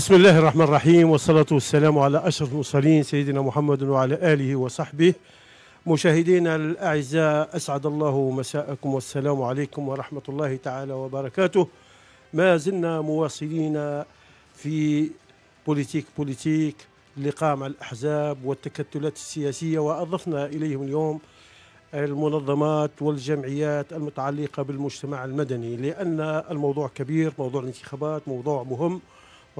بسم الله الرحمن الرحيم والصلاة والسلام على أشرف المرسلين سيدنا محمد وعلى آله وصحبه مشاهدينا الأعزاء أسعد الله مساءكم والسلام عليكم ورحمة الله تعالى وبركاته ما زلنا مواصلين في بوليتيك بوليتيك لقاء مع الأحزاب والتكتلات السياسية وأضفنا إليهم اليوم المنظمات والجمعيات المتعلقة بالمجتمع المدني لأن الموضوع كبير موضوع الانتخابات موضوع مهم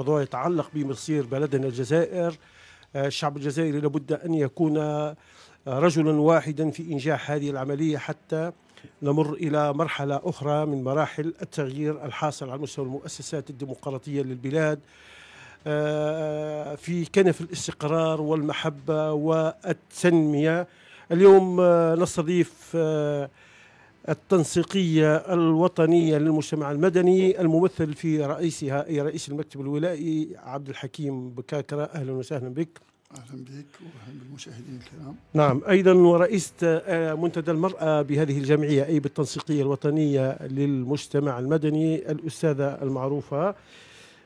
موضوع يتعلق بمصير بلدنا الجزائر آه، الشعب الجزائري لابد أن يكون آه، رجلا واحدا في إنجاح هذه العملية حتى نمر إلى مرحلة أخرى من مراحل التغيير الحاصل على مستوى المؤسسات الديمقراطية للبلاد آه، في كنف الاستقرار والمحبة والتنمية اليوم نستضيف التنسيقية الوطنية للمجتمع المدني الممثل في رئيسها أي رئيس المكتب الولائي عبد الحكيم بكاكرة أهلا وسهلا بك اهلا بك واهلا بالمشاهدين الكرام. نعم، ايضا ورئيسة آه، منتدى المرأة بهذه الجمعية اي بالتنسيقية الوطنية للمجتمع المدني الاستاذة المعروفة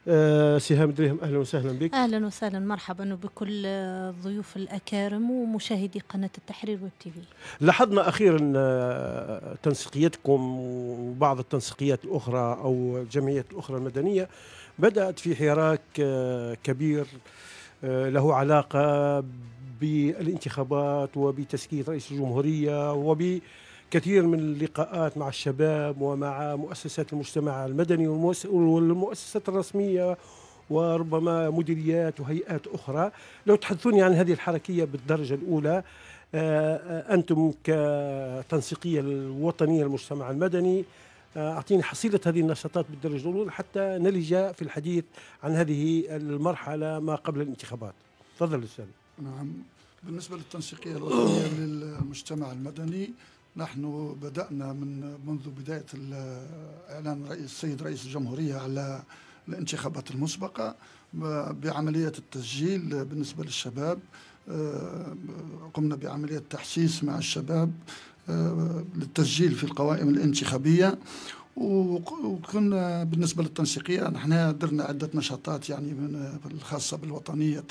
آه، سهام دريهم اهلا وسهلا بك اهلا وسهلا مرحبا بكل الضيوف الاكارم ومشاهدي قناه التحرير والتي في لاحظنا اخيرا آه، تنسيقيتكم وبعض التنسيقيات الاخرى او الجمعيات الاخرى المدنيه بدات في حراك آه، كبير له علاقه بالانتخابات وبتسكيت رئيس الجمهوريه وب كثير من اللقاءات مع الشباب ومع مؤسسات المجتمع المدني والمؤسسات الرسمية وربما مديريات وهيئات أخرى لو تحدثوني عن هذه الحركية بالدرجة الأولى آه، آه، أنتم كتنسيقية الوطنية للمجتمع المدني آه، أعطيني حصيلة هذه النشاطات بالدرجة الأولى حتى نلج في الحديث عن هذه المرحلة ما قبل الانتخابات تفضل أستاذ نعم بالنسبة للتنسيقية الوطنية للمجتمع المدني نحن بدأنا من منذ بداية إعلان رئيس السيد رئيس الجمهورية على الانتخابات المسبقة بعملية التسجيل بالنسبة للشباب آه، قمنا بعملية تحسيس مع الشباب آه، للتسجيل في القوائم الانتخابية وكنا بالنسبة للتنسيقية نحن درنا عدة نشاطات يعني من الخاصة بالوطنية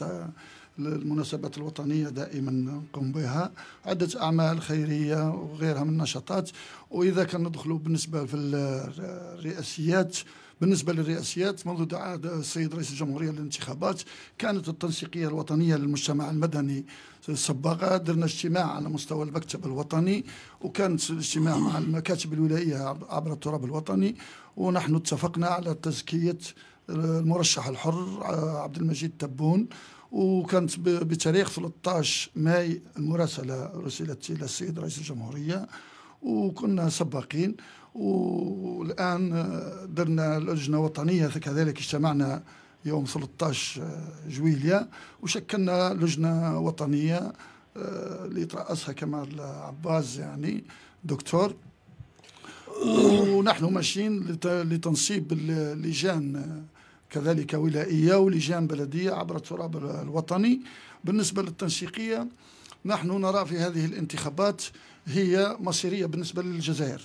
للمناسبات الوطنية دائما نقوم بها عدة أعمال خيرية وغيرها من النشاطات وإذا كان ندخلوا بالنسبة في الرئاسيات بالنسبة للرئاسيات منذ دعاء السيد رئيس الجمهورية للانتخابات كانت التنسيقية الوطنية للمجتمع المدني الصباغة درنا اجتماع على مستوى المكتب الوطني وكانت الاجتماع مع المكاتب الولائية عبر التراب الوطني ونحن اتفقنا على تزكية المرشح الحر عبد المجيد تبون وكانت بتاريخ 13 ماي المراسلة رسلت إلى السيد رئيس الجمهورية وكنا سباقين والآن درنا لجنة وطنية كذلك اجتمعنا يوم 13 جويلية وشكلنا لجنة وطنية اللي آه، ترأسها كمال عباس يعني دكتور ونحن ماشيين لتنصيب اللجان كذلك ولائية ولجان بلدية عبر التراب الوطني بالنسبة للتنسيقية نحن نرى في هذه الانتخابات هي مصيريه بالنسبه للجزائر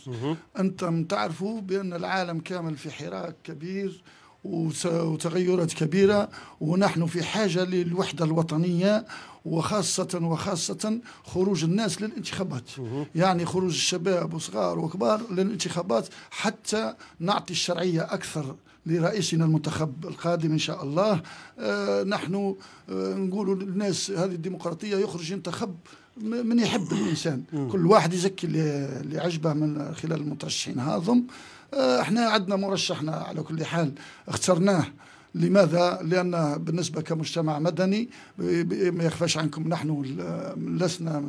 انتم تعرفوا بان العالم كامل في حراك كبير وتغيرات كبيره ونحن في حاجه للوحده الوطنيه وخاصة وخاصة خروج الناس للانتخابات يعني خروج الشباب وصغار وكبار للانتخابات حتى نعطي الشرعية أكثر لرئيسنا المنتخب القادم إن شاء الله آه، نحن آه، نقول للناس هذه الديمقراطية يخرج ينتخب من يحب الإنسان كل واحد يزكي اللي عجبه من خلال المترشحين هذم آه، احنا عندنا مرشحنا على كل حال اخترناه لماذا؟ لأن بالنسبة كمجتمع مدني ما يخفاش عنكم نحن لسنا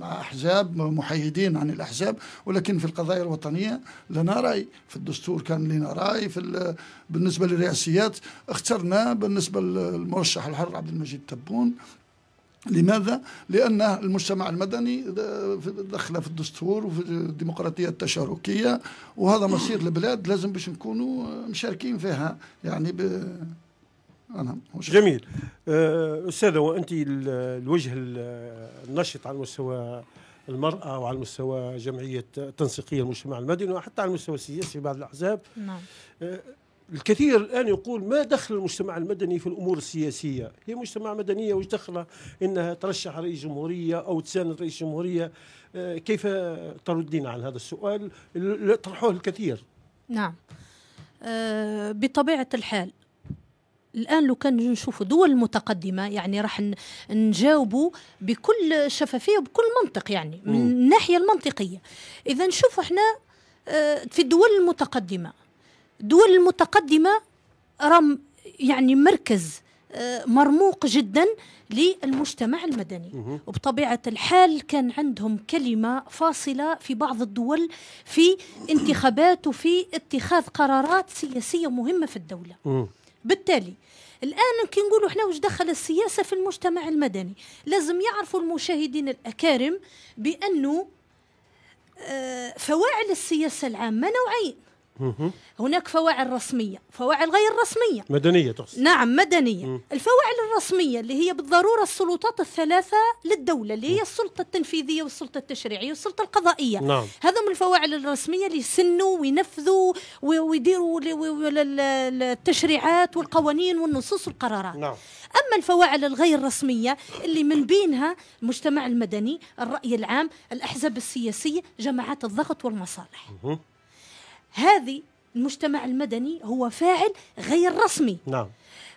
مع أحزاب محايدين عن الأحزاب ولكن في القضايا الوطنية لنا رأي في الدستور كان لنا رأي في بالنسبة للرئاسيات اخترنا بالنسبة للمرشح الحر عبد المجيد تبون لماذا؟ لأن المجتمع المدني دخل في الدستور وفي الديمقراطية التشاركية وهذا مصير البلاد لازم باش نكونوا مشاركين فيها يعني ب... أنا جميل آه، أستاذة وأنت الوجه النشط على مستوى المرأة وعلى مستوى جمعية تنسيقية المجتمع المدني وحتى على المستوى السياسي بعض الأحزاب نعم آه، الكثير الآن يقول ما دخل المجتمع المدني في الأمور السياسية هي مجتمع مدنية وش دخلها إنها ترشح رئيس جمهورية أو تساند رئيس جمهورية آه، كيف تردين عن هذا السؤال طرحوه الكثير نعم أه بطبيعة الحال الان لو كان نشوفوا دول متقدمه يعني راح نجاوبوا بكل شفافيه وبكل منطق يعني من الناحيه المنطقيه اذا نشوفوا احنا آه، في الدول المتقدمه الدول المتقدمة رم يعني مركز آه، مرموق جدا للمجتمع المدني وبطبيعة الحال كان عندهم كلمة فاصلة في بعض الدول في انتخابات وفي اتخاذ قرارات سياسية مهمة في الدولة بالتالي الآن كي نقولوا احنا واش دخل السياسة في المجتمع المدني لازم يعرفوا المشاهدين الأكارم بأنه آه، فواعل السياسة العامة نوعين هناك فواعل رسمية فواعل غير رسمية مدنية تقصد نعم مدنية الفواعل الرسمية اللي هي بالضرورة السلطات الثلاثة للدولة اللي هي السلطة التنفيذية والسلطة التشريعية والسلطة القضائية نعم. هذا من الفواعل الرسمية اللي يسنوا وينفذوا ويديروا التشريعات والقوانين والنصوص والقرارات نعم. أما الفواعل الغير رسمية اللي من بينها المجتمع المدني الرأي العام الأحزاب السياسية جماعات الضغط والمصالح م. هذه المجتمع المدني هو فاعل غير رسمي نعم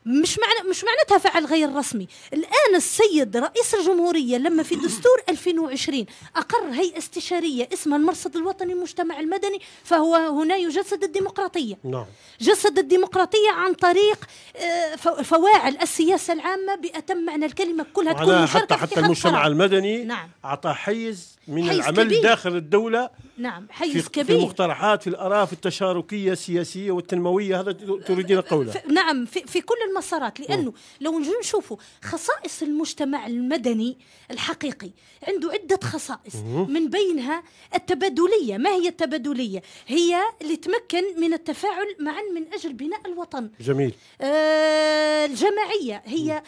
مش معنى مش معناتها فعل غير رسمي الان السيد رئيس الجمهوريه لما في دستور 2020 اقر هيئه استشاريه اسمها المرصد الوطني للمجتمع المدني فهو هنا يجسد الديمقراطيه نعم جسد الديمقراطيه عن طريق آه، فواعل السياسه العامه باتم معنى الكلمه كلها تكون حتى حتى المجتمع المدني نعم. اعطى حيز من حيز العمل كبير. داخل الدوله نعم حيز في كبير في المقترحات في الاراء في التشاركيه السياسيه والتنمويه هذا تريدين قوله نعم في, في كل المسارات نعم. لانه لو نجي نشوفوا خصائص المجتمع المدني الحقيقي عنده عده خصائص من بينها التبادليه ما هي التبادليه هي اللي تمكن من التفاعل معا من اجل بناء الوطن جميل آه الجماعيه هي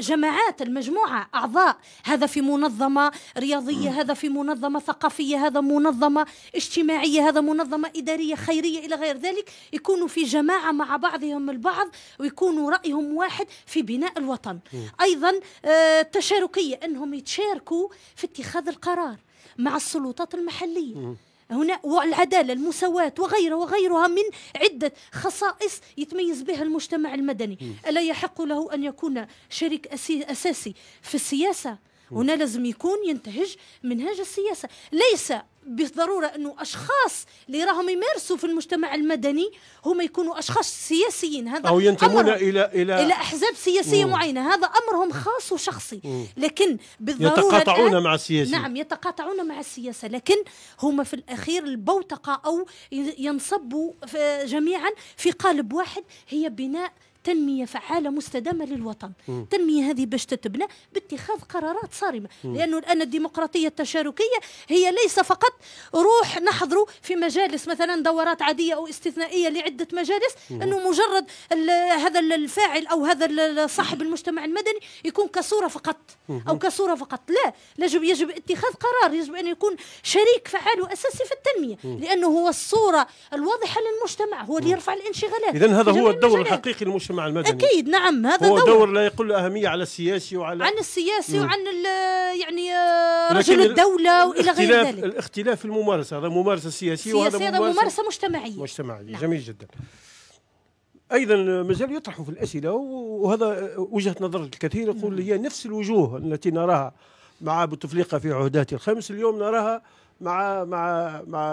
جماعات المجموعه اعضاء هذا في منظمه رياضيه هذا في منظمه ثقافيه هذا منظمه اجتماعيه هذا منظمه اداريه خيريه الى غير ذلك يكونوا في جماعه مع بعضهم البعض ويكون يكون رأيهم واحد في بناء الوطن أيضا آه، التشاركية أنهم يتشاركوا في اتخاذ القرار مع السلطات المحلية هنا والعدالة المساواة وغيرها وغيرها من عدة خصائص يتميز بها المجتمع المدني ألا يحق له أن يكون شريك أساسي في السياسة هنا لازم يكون ينتهج منهاج السياسه ليس بالضروره انه اشخاص اللي راهم يمارسوا في المجتمع المدني هم يكونوا اشخاص سياسيين هذا او ينتمون الى الى الى احزاب سياسيه مم. معينه هذا امرهم خاص وشخصي مم. لكن بالضروره يتقاطعون مع السياسه نعم يتقاطعون مع السياسه لكن هم في الاخير البوتقه او ينصبوا جميعا في قالب واحد هي بناء تنميه فعاله مستدامه للوطن التنميه هذه باش تتبنى باتخاذ قرارات صارمه لانه الان الديمقراطيه التشاركيه هي ليس فقط روح نحضر في مجالس مثلا دورات عاديه او استثنائيه لعده مجالس انه مجرد هذا الفاعل او هذا صاحب المجتمع المدني يكون كصوره فقط او كصوره فقط لا يجب يجب اتخاذ قرار يجب ان يكون شريك فعال واساسي في التنميه لانه هو الصوره الواضحه للمجتمع هو اللي يرفع الانشغالات اذا هذا هو الدور الحقيقي للمجتمع المجتمع المدني اكيد نعم هذا هو دور, دور لا يقل اهميه على السياسي وعلى عن السياسي وعن يعني رجل الدوله والى غير ذلك الاختلاف في الممارسه هذا ممارسه سياسيه وهذا ممارسه, ممارسة مجتمعيه مجتمعيه نعم. جميل جدا ايضا مازال يطرحوا في الاسئله وهذا وجهه نظر الكثير يقول نعم. هي نفس الوجوه التي نراها مع بوتفليقه في عهدات الخمس اليوم نراها مع مع مع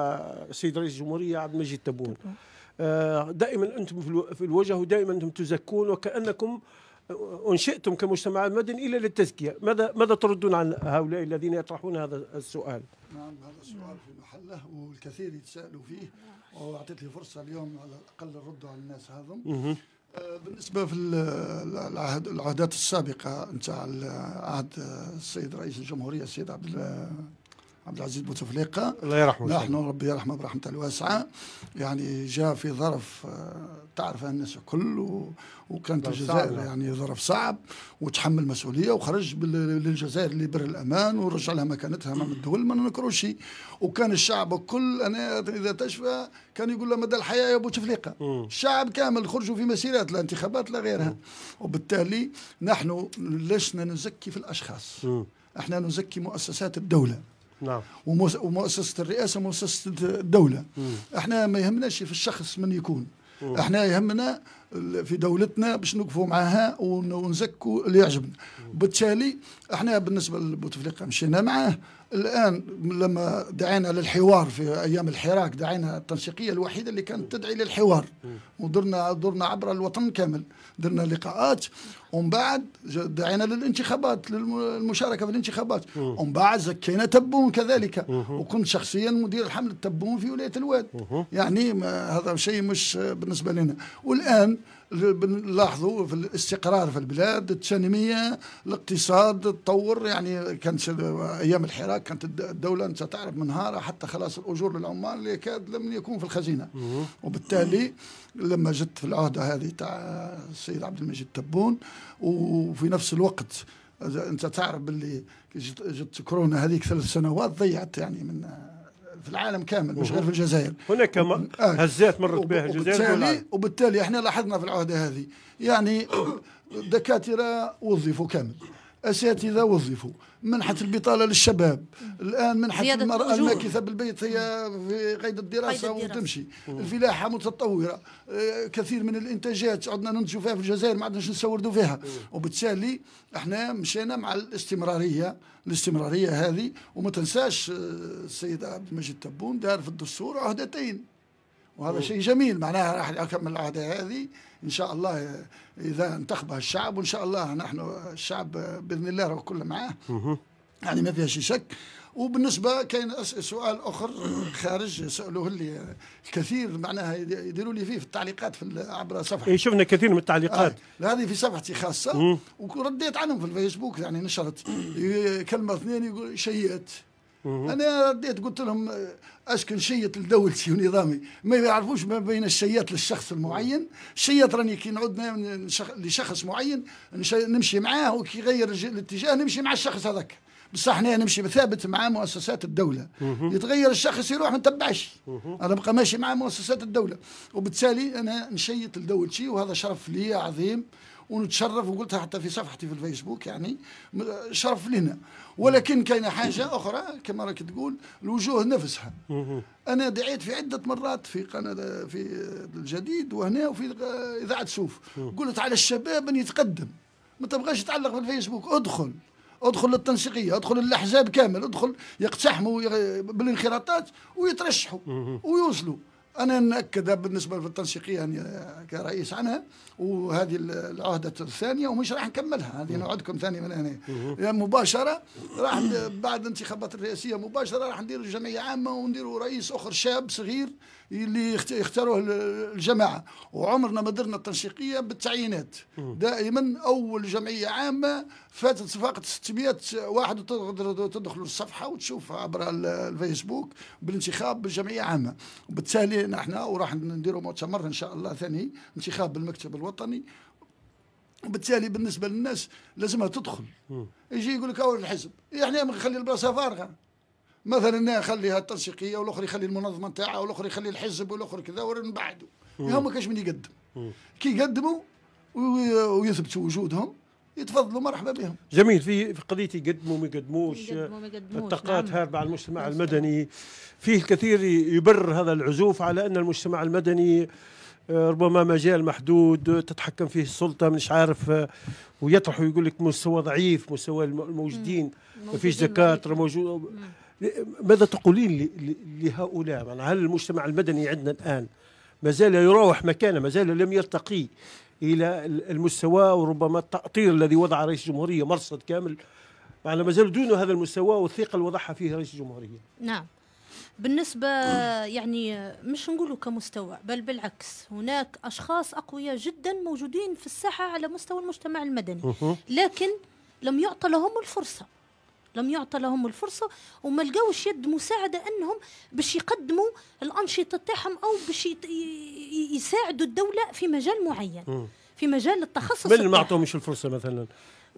السيد رئيس الجمهوريه عبد المجيد تبون آه، دائما انتم في الوجه ودائما انتم تزكون وكانكم آه، انشئتم كمجتمع مدني الا للتزكيه، ماذا ماذا تردون عن هؤلاء الذين يطرحون هذا السؤال؟ نعم هذا السؤال في محله والكثير يتسالوا فيه واعطيت لي فرصه اليوم على الاقل نردوا على الناس هذم. آه، بالنسبه في العهد العهدات السابقه نتاع عهد السيد رئيس الجمهوريه السيد عبد عبد العزيز بوتفليقه الله يرحمه نحن ربي يرحمه برحمه الواسعه يعني جاء في ظرف آه، تعرف الناس الكل وكانت الجزائر نعم. يعني ظرف صعب وتحمل مسؤوليه وخرج للجزائر لبر الامان ورجع لها مكانتها امام الدول ما نكروشي وكان الشعب الكل انا اذا تشفى كان يقول له مدى الحياه يا بوتفليقه الشعب كامل خرجوا في مسيرات لا انتخابات لا غيرها م. وبالتالي نحن لسنا نزكي في الاشخاص م. احنا نزكي مؤسسات الدوله نعم ومؤسسه الرئاسه مؤسسه الدوله مم. احنا ما يهمناش في الشخص من يكون مم. احنا يهمنا في دولتنا باش نوقفوا معاها ونزكوا اللي يعجبنا بالتالي احنا بالنسبه لبوتفليقه مشينا معاه الان لما دعينا للحوار في ايام الحراك دعينا التنسيقيه الوحيده اللي كانت تدعي للحوار ودرنا درنا عبر الوطن كامل درنا لقاءات ومن بعد دعينا للانتخابات للمشاركه في الانتخابات ومن بعد زكينا تبون كذلك وكنت شخصيا مدير حمله تبون في ولايه الواد يعني هذا شيء مش بالنسبه لنا والان بنلاحظوا في الاستقرار في البلاد التنمية الاقتصاد تطور يعني كانت أيام الحراك كانت الدولة أنت تعرف منهارة حتى خلاص الأجور للعمال يكاد لم يكون في الخزينة وبالتالي لما جت في العهدة هذه تاع السيد عبد المجيد تبون وفي نفس الوقت انت تعرف باللي جت كورونا هذيك ثلاث سنوات ضيعت يعني من في العالم كامل مش غير في الجزائر هناك آه هزات مرت بها الجزائر وبالتالي, وبالتالي احنا لاحظنا في العهده هذه يعني دكاتره وظفوا كامل اساتذه وظفوا منحة البطالة للشباب الآن منحة المرأة الماكثة بالبيت هي في قيد الدراسة, قيد الدراسة. وتمشي الفلاحة متطورة آه، كثير من الإنتاجات عدنا ننتجوا فيها في الجزائر ما عدناش نسوردوا فيها وبالتالي احنا مشينا مع الاستمرارية الاستمرارية هذه وما تنساش آه، السيد عبد المجيد تبون دار في الدستور عهدتين وهذا شيء جميل معناها راح يكمل العهده هذه إن شاء الله إذا انتخبها الشعب وإن شاء الله نحن الشعب بإذن الله كله معاه يعني ما فيها شي شك وبالنسبه كاين سؤال اخر خارج سالوه لي الكثير معناها يديروا لي فيه في التعليقات في عبر صفحتي اي شفنا كثير من التعليقات آه. هذه في صفحتي خاصه ورديت عنهم في الفيسبوك يعني نشرت كلمه اثنين يقول شيئت انا رديت قلت لهم اشكن شيط لدولتي ونظامي ما يعرفوش ما بين الشيط للشخص المعين الشيط راني كي نعود لشخص معين نمشي معاه وكي يغير الاتجاه نمشي مع الشخص هذاك بصح حنا نمشي ثابت مع مؤسسات الدولة يتغير الشخص يروح ما نتبعش أنا بقى ماشي مع مؤسسات الدولة وبالتالي أنا نشيط لدولتي وهذا شرف لي عظيم ونتشرف وقلتها حتى في صفحتي في الفيسبوك يعني شرف لنا ولكن كاينه حاجه اخرى كما راك تقول الوجوه نفسها انا دعيت في عده مرات في قناه في الجديد وهنا وفي اذاعه سوف قلت على الشباب ان يتقدم ما تبغاش تعلق في الفيسبوك ادخل ادخل للتنسيقيه ادخل للاحزاب كامل ادخل يقتحموا بالانخراطات ويترشحوا ويوصلوا انا ناكد بالنسبه للتنسيقيه يعني كرئيس عنها وهذه العهده الثانيه ومش راح نكملها هذه نوعدكم ثاني من هنا يعني مباشره راح بعد الانتخابات الرئاسيه مباشره راح ندير جمعيه عامه ونديروا رئيس اخر شاب صغير اللي يختاروه الجماعه وعمرنا ما درنا التنسيقيه بالتعيينات دائما اول جمعيه عامه فاتت صفاقه 600 واحد تدخل الصفحه وتشوفها عبر الفيسبوك بالانتخاب بالجمعيه عامه وبالتالي نحن وراح نديروا مؤتمر ان شاء الله ثاني انتخاب بالمكتب الوطني وبالتالي بالنسبه للناس لازمها تدخل يجي يقول لك اول الحزب احنا يعني نخلي البلاصه فارغه مثلا خليها التنسيقيه والاخر يخلي المنظمه نتاعها والاخر يخلي الحزب والاخر كذا ومن بعده يعني هم كاش من يقدم كي يقدموا ويثبتوا وجودهم يتفضلوا مرحبا بهم. جميل في في قضيه يقدموا ما يقدموش الطاقات نعم. هاربه على المجتمع المدني فيه الكثير يبرر هذا العزوف على ان المجتمع المدني آه، ربما مجال محدود آه، تتحكم فيه السلطه مش عارف آه، ويطرح ويقول لك مستوى ضعيف مستوى الموجودين ما فيش زكاه موجود ماذا تقولين لهؤلاء يعني هل المجتمع المدني عندنا الآن ما زال يراوح مكانه ما زال لم يرتقي إلى المستوى وربما التأطير الذي وضع رئيس الجمهورية مرصد كامل معنا يعني ما زال دون هذا المستوى والثقة اللي وضعها فيه رئيس الجمهورية نعم بالنسبة يعني مش نقولوا كمستوى بل بالعكس هناك أشخاص أقوياء جدا موجودين في الساحة على مستوى المجتمع المدني لكن لم يعطى لهم الفرصة لم يعطى لهم الفرصه وما لقاوش يد مساعده انهم باش يقدموا الانشطه تاعهم او باش يساعدوا الدوله في مجال معين في مجال التخصص من ما أعطوهمش الفرصه مثلا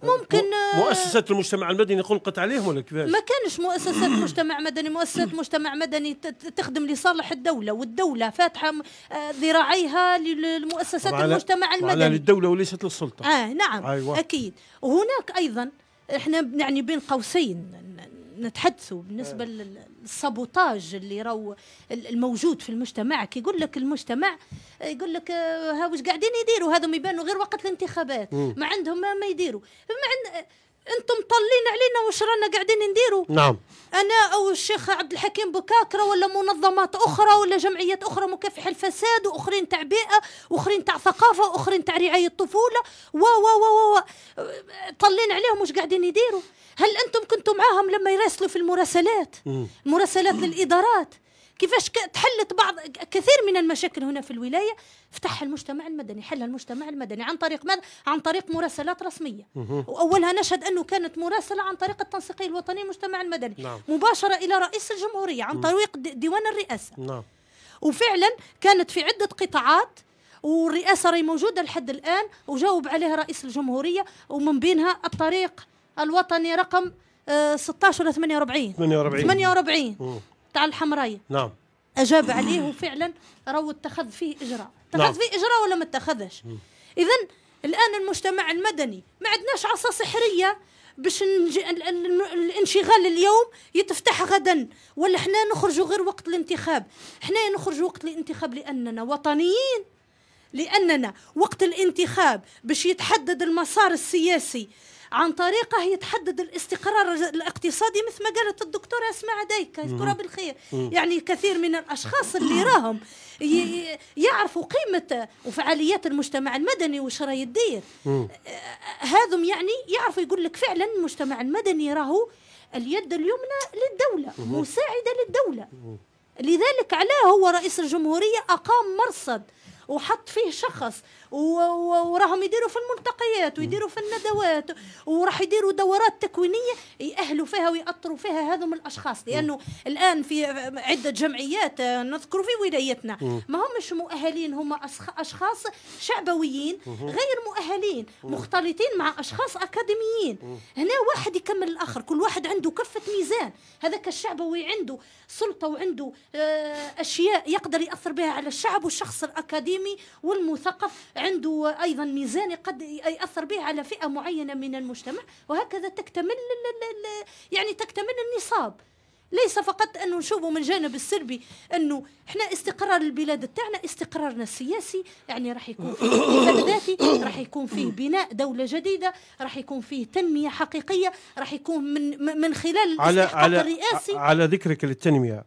ممكن آه، مؤسسة المجتمع المدني خلقت عليهم ولا كيفاش؟ ما كانش مؤسسات مجتمع مدني، مؤسسات مجتمع مدني تخدم لصالح الدولة والدولة فاتحة آه، ذراعيها للمؤسسات المجتمع المدني. للدولة وليست للسلطة. اه نعم أيوة. أكيد، وهناك أيضا احنا يعني بين قوسين نتحدثوا بالنسبه إيه. للسابوتاج اللي راهو الموجود في المجتمع كي يقول لك المجتمع يقول لك آه، ها واش قاعدين يديروا هذم يبانوا غير وقت الانتخابات ما عندهم ما, ما يديروا ما عند انتم طالين علينا واش رانا قاعدين نديروا نعم انا او الشيخ عبد الحكيم بكاكره ولا منظمات اخرى ولا جمعيات اخرى مكافحه الفساد واخرين تاع بيئه واخرين تاع ثقافه واخرين تاع رعايه الطفوله و و و و طالين عليهم واش قاعدين يديروا هل انتم كنتم معاهم لما يراسلوا في المراسلات مراسلات للادارات كيفاش تحلت بعض كثير من المشاكل هنا في الولايه فتحها المجتمع المدني حلها المجتمع المدني عن طريق ماذا عن طريق مراسلات رسميه واولها نشهد انه كانت مراسله عن طريق التنسيقيه الوطني المجتمع المدني نعم. مباشره الى رئيس الجمهوريه عن طريق ديوان الرئاسه نعم. وفعلا كانت في عده قطاعات والرئاسه راهي موجوده لحد الان وجاوب عليها رئيس الجمهوريه ومن بينها الطريق الوطني رقم 16 ولا 48 48 48 تاع الحمرايه نعم اجاب عليه وفعلا راهو اتخذ فيه اجراء اتخذ نعم. فيه اجراء ولا ما اتخذش اذا الان المجتمع المدني ما عندناش عصا سحريه باش الانشغال اليوم يتفتح غدا ولا حنا نخرجوا غير وقت الانتخاب حنا نخرجوا وقت الانتخاب لاننا وطنيين لاننا وقت الانتخاب باش يتحدد المسار السياسي عن طريقه يتحدد الاستقرار الاقتصادي مثل ما قالت الدكتوره اسماء ديك يذكرها بالخير يعني كثير من الاشخاص اللي راهم يعرفوا قيمه وفعاليات المجتمع المدني وش راه يدير آه، هذم يعني يعرفوا يقول لك فعلا المجتمع المدني راهو اليد اليمنى للدوله مساعده للدوله لذلك علاه هو رئيس الجمهوريه اقام مرصد وحط فيه شخص وراهم يديروا في الملتقيات ويديروا في الندوات وراح يديروا دورات تكوينيه يأهلوا فيها ويأطروا فيها هذم الاشخاص لانه الان في عده جمعيات آه، نذكر في ولايتنا ما همش مؤهلين هم اشخاص شعبويين غير مؤهلين مختلطين مع اشخاص اكاديميين هنا واحد يكمل الاخر كل واحد عنده كفه ميزان هذاك الشعبوي عنده سلطه وعنده آه، اشياء يقدر ياثر بها على الشعب والشخص الاكاديمي التعليمي والمثقف عنده ايضا ميزان قد ياثر به على فئه معينه من المجتمع وهكذا تكتمل يعني تكتمل النصاب ليس فقط انه نشوفوا من الجانب السلبي انه احنا استقرار البلاد تاعنا استقرارنا السياسي يعني راح يكون فيه ذاتي راح يكون فيه بناء دوله جديده راح يكون فيه تنميه حقيقيه راح يكون من من خلال على على الرئاسي على ذكرك للتنميه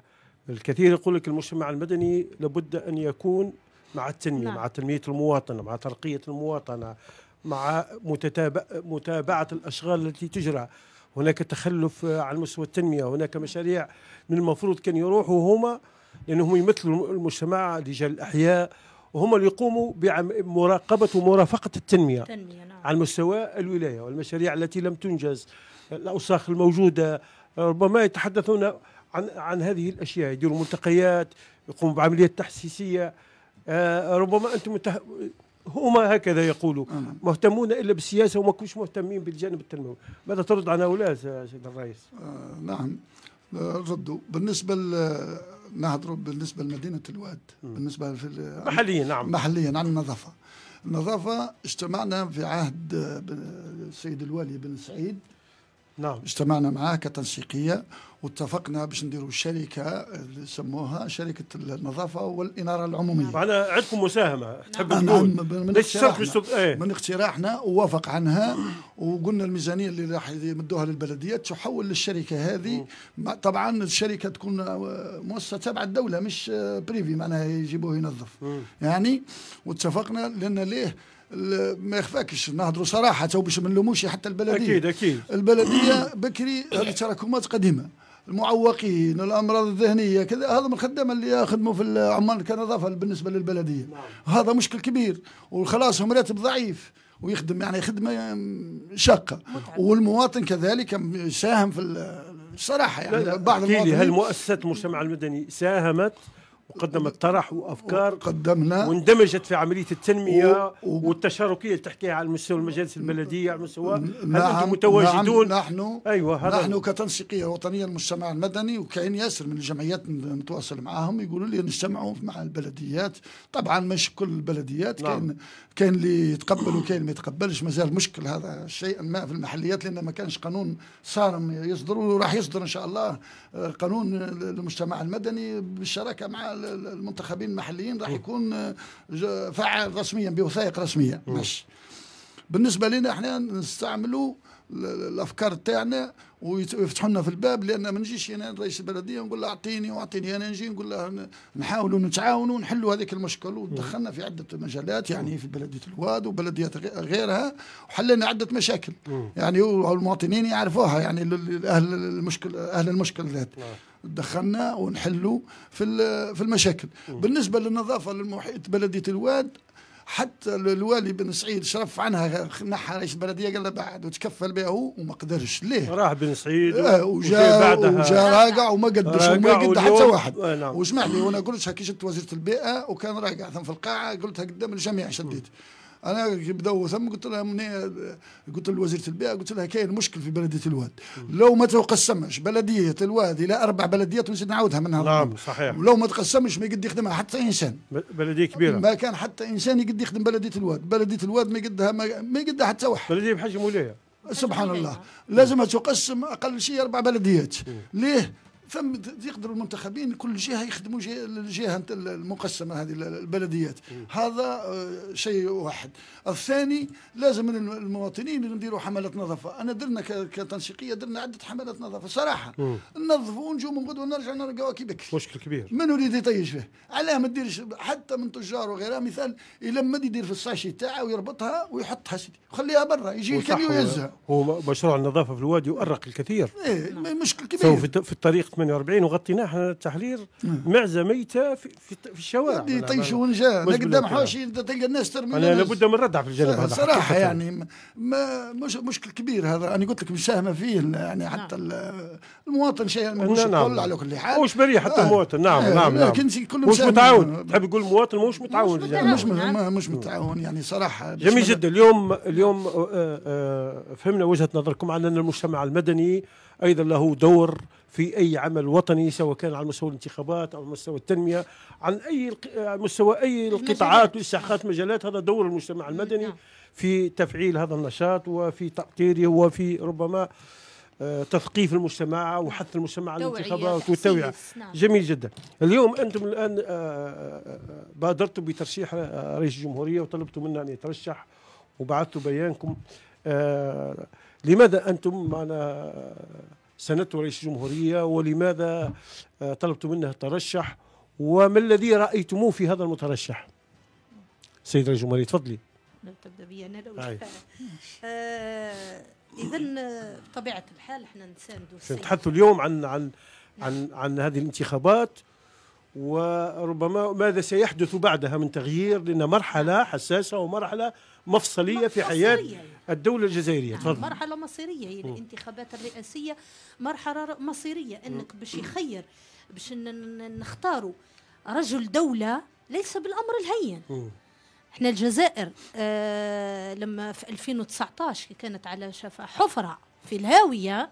الكثير يقول لك المجتمع المدني لابد ان يكون مع التنمية نعم. مع تنمية المواطنة مع ترقية المواطنة مع متتابع متابعة الأشغال التي تجرى هناك تخلف على مستوى التنمية هناك مشاريع من المفروض كان يروحوا هما لأنهم يمثلوا المجتمع رجال الأحياء وهم اللي يقوموا بمراقبة ومرافقة التنمية, التنمية نعم. على مستوى الولاية والمشاريع التي لم تنجز الأوساخ الموجودة ربما يتحدثون عن عن هذه الأشياء يديروا ملتقيات يقوموا بعمليات تحسيسية آه، ربما انتم ته... هما هكذا يقولوا نعم. مهتمون الا بالسياسه وما كوش مهتمين بالجانب التنموي ماذا ترد على هؤلاء سيد الرئيس آه نعم آه، ردوا بالنسبه ل... نهضروا بالنسبه لمدينه الواد بالنسبه في محليا نعم محليا عن نعم، النظافه النظافه اجتمعنا في عهد السيد آه، الوالي بن سعيد نعم اجتمعنا معاه كتنسيقيه واتفقنا باش نديروا شركه سموها شركه النظافه والاناره العموميه معنا عندكم مساهمه نعم. تحب نعم، تقول من اقتراحنا إيه. من اقتراحنا ووافق عنها وقلنا الميزانيه اللي راح يمدوها للبلديات تحول للشركه هذه طبعا الشركه تكون مؤسسه تابعه الدوله مش بريفي معناها يجيبوه ينظف يعني واتفقنا لان ليه ما يخفاكش نهضروا صراحه تو باش ما نلوموش حتى البلديه اكيد اكيد البلديه بكري هذه تراكمات قديمه المعوقين الامراض الذهنيه كذا هذا من الخدامه اللي يخدموا في عمان كنظافه بالنسبه للبلديه نعم. هذا مشكل كبير وخلاص هم راتب ضعيف ويخدم يعني خدمه شاقه والمواطن كذلك ساهم في الصراحه يعني لا لا بعض المواطنين هل مؤسسه المجتمع المدني ساهمت وقدمت طرح وافكار قدمنا واندمجت في عمليه التنميه و... والتشاركيه اللي تحكيها على مستوى المجالس نعم. البلديه على مستوى نعم هل انتم متواجدون نعم نحن ايوه هذا نحن كتنسيقيه وطنيه المجتمع المدني وكاين ياسر من الجمعيات نتواصل معاهم يقولوا لي نجتمعوا مع البلديات طبعا مش كل البلديات نعم. كاين كاين اللي يتقبل وكاين اللي ما يتقبلش مازال مشكل هذا شيء ما في المحليات لان ما كانش قانون صارم يصدر وراح يصدر ان شاء الله قانون المجتمع المدني بالشراكه مع المنتخبين المحليين راح يكون آه، فعال رسميا بوثائق رسميه ماشي بالنسبه لنا احنا نستعملوا الافكار تاعنا ويفتحوا لنا في الباب لان ما نجيش انا رئيس البلديه نقول له اعطيني واعطيني انا نجي نقول له نحاولوا نتعاونوا نحلوا هذيك المشكل ودخلنا في عده مجالات يعني في بلديه الواد وبلديات غيرها وحلينا عده مشاكل يعني والمواطنين يعرفوها يعني اهل المشكل اهل المشكل ذات دخلنا ونحلوا في في المشاكل بالنسبه للنظافه للمحيط بلديه الواد حتى الوالي بن سعيد شرف عنها نحى رئيس البلديه قال له بعد وتكفل بها هو وما قدرش ليه راح بن سعيد آه وجا وجا راقع وما قدش وما قد حتى واحد آه نعم. واسمح لي وانا قلت كي شفت وزيره البيئه وكان راقع ثم في القاعه قلتها قدام الجميع شديت م. انا بداو ثم قلت لها مني قلت لوزيره البيئه قلت لها كاين مشكل في بلديه الواد لو ما تقسمش بلديه الواد الى اربع بلديات ونزيد نعاودها منها نعم صحيح لو ما تقسمش ما يقد يخدمها حتى انسان بلديه كبيره ما كان حتى انسان يقد يخدم بلديه الواد بلديه الواد ما يقدها ما يقدها حتى واحد بلديه بحجم ولايه سبحان الله لازم تقسم اقل شيء اربع بلديات ليه ثم يقدروا المنتخبين كل جهه يخدموا الجهه المقسمه هذه البلديات هذا آه، شيء واحد الثاني لازم من المواطنين نديروا حملات نظافه انا درنا كتنسيقيه درنا عده حملات نظافه صراحه ننظفوا ونجوا من غدوه نرجع نلقاوها كي بك مشكل كبير منو اللي يطيش فيه علاه ما ديرش حتى من تجار وغيرها مثال يلمد يدير في الساشي تاعه ويربطها ويحطها سيدي خليها برا يجي الكاميو يهزها هو مشروع النظافه في الوادي وارق الكثير ايه مشكل كبير في الطريق 48 وغطيناه احنا التحرير نعم. معزه ميته في, في الشوارع يطيشون جا قدام حاشي تلقى الناس ترمي انا لابد من ردع في الجانب هذا صراحه يعني ما مش مشكل كبير هذا انا قلت لك مساهمه فيه يعني نعم. حتى المواطن شيء نعم. مش كل على كل حال مش بريء حتى آه. المواطن نعم آه، نعم نعم كل مش متعاون تحب تقول المواطن مش متعاون يعني مش مش متعاون يعني صراحه جميل جدا اليوم اليوم آه، فهمنا وجهه نظركم على ان المجتمع المدني ايضا له دور في اي عمل وطني سواء كان على مستوى الانتخابات او مستوى التنميه عن اي مستوى اي القطاعات واستحقاق نعم. مجالات هذا دور المجتمع نعم. المدني في تفعيل هذا النشاط وفي تاطيره وفي ربما آه، تثقيف المجتمع وحث المجتمع على الانتخابات والتوعية نعم. جميل جدا اليوم أنتم الآن آه، آه، بادرتم بترشيح رئيس الجمهورية وطلبتم منه أن يترشح وبعثتوا بيانكم لماذا أنتم معنا سنته رئيس الجمهورية ولماذا آه، طلبت منه الترشح وما الذي رأيتموه في هذا المترشح سيد رئيس الجمهورية تفضلي تبدأ بي أنا لو آه، إذا آه، بطبيعة الحال احنا نساندوا نتحدث اليوم عن عن عن عن هذه الانتخابات وربما ماذا سيحدث بعدها من تغيير لأن مرحلة حساسة ومرحلة مفصلية, مفصلية في حياة يعني. الدولة الجزائرية نعم، تفضل مرحلة مصيرية هي الانتخابات الرئاسية مرحلة مصيرية انك باش يخير باش نختاروا رجل دولة ليس بالامر الهين احنا الجزائر آه لما في 2019 كانت على شفا حفرة في الهاوية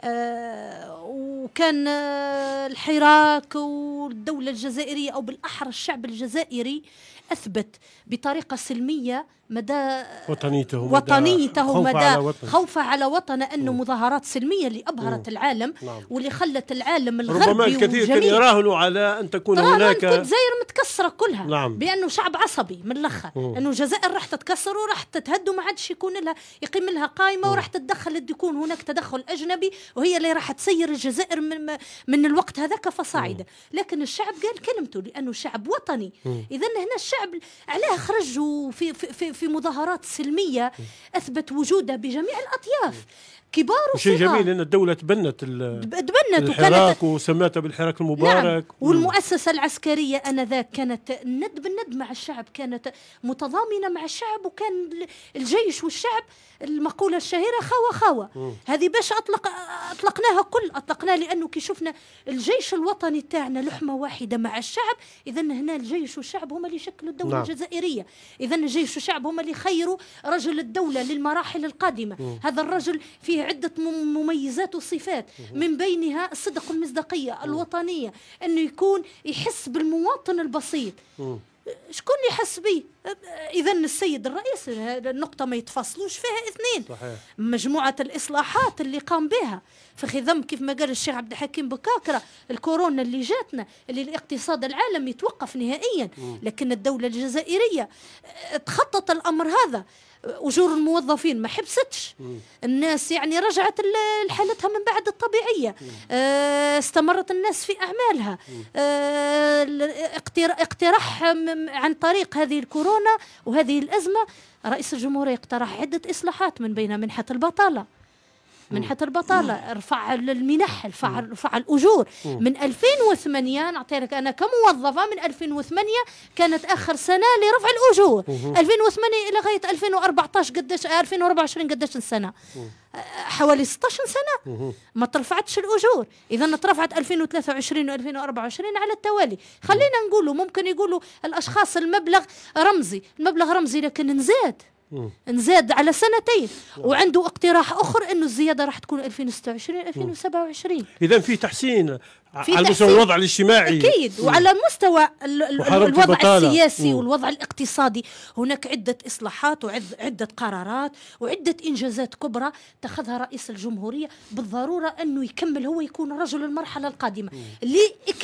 آه وكان آه الحراك والدولة الجزائرية أو بالأحرى الشعب الجزائري أثبت بطريقة سلمية مدى وطنيته وطنيته مدى, خوف خوفه على وطنه انه مظاهرات سلميه اللي ابهرت مم. العالم نعم. واللي خلت العالم الغربي ربما الكثير كان يراهنوا على ان تكون هناك الجزائر متكسره كلها نعم. بانه شعب عصبي من الاخر انه الجزائر راح تتكسر وراح تتهد وما عادش يكون لها يقيم لها قائمه وراح تتدخل يكون هناك تدخل اجنبي وهي اللي راح تسير الجزائر من من الوقت هذاك فصاعدا لكن الشعب قال كلمته لانه شعب وطني اذا هنا الشعب علاه خرج في في, في في مظاهرات سلميه اثبت وجوده بجميع الاطياف كبار وصغار شيء جميل ان الدوله تبنت تبنت الحراك وسماتها بالحراك المبارك نعم والمؤسسه العسكريه انذاك كانت ند بالند مع الشعب كانت متضامنه مع الشعب وكان الجيش والشعب المقوله الشهيره خاوه خاوه هذه باش اطلق اطلقناها كل اطلقناها لانه كي شفنا الجيش الوطني تاعنا لحمه واحده مع الشعب اذا هنا الجيش والشعب هما اللي يشكلوا الدوله نعم. الجزائريه اذا الجيش والشعب الشعب هما اللي خيروا رجل الدولة للمراحل القادمة مم. هذا الرجل فيه عدة مميزات وصفات مم. من بينها الصدق والمصداقية الوطنية أنه يكون يحس بالمواطن البسيط مم. شكون اللي يحس بيه اذا السيد الرئيس النقطه ما يتفصلوش فيها اثنين صحيح. مجموعه الاصلاحات اللي قام بها في خضم كيف ما قال الشيخ عبد الحكيم بكاكره الكورونا اللي جاتنا اللي الاقتصاد العالمي توقف نهائيا لكن الدوله الجزائريه تخطط الامر هذا اجور الموظفين ما حبستش الناس يعني رجعت لحالتها من بعد الطبيعيه آه، استمرت الناس في اعمالها آه، اقتراح عن طريق هذه الكورونا وهذه الازمه رئيس الجمهوريه اقترح عده اصلاحات من بين منحه البطاله منحه البطاله ارفع المنح ارفع ارفع الاجور من 2008 نعطي لك انا كموظفه من 2008 كانت اخر سنه لرفع الاجور 2008 لغايه 2014 قداش 2024 قداش السنه حوالي 16 سنه ما ترفعتش الاجور اذا ترفعت 2023 و2024 على التوالي خلينا نقولوا ممكن يقولوا الاشخاص المبلغ رمزي المبلغ رمزي لكن نزاد نزاد على سنتين وعنده اقتراح اخر انه الزياده راح تكون 2026 2027 اذا في تحسين على مستوى الوضع الاجتماعي اكيد وعلى مستوى الوضع البطالة. السياسي مم. والوضع الاقتصادي هناك عده اصلاحات وعده قرارات وعده انجازات كبرى اتخذها رئيس الجمهوريه بالضروره انه يكمل هو يكون رجل المرحله القادمه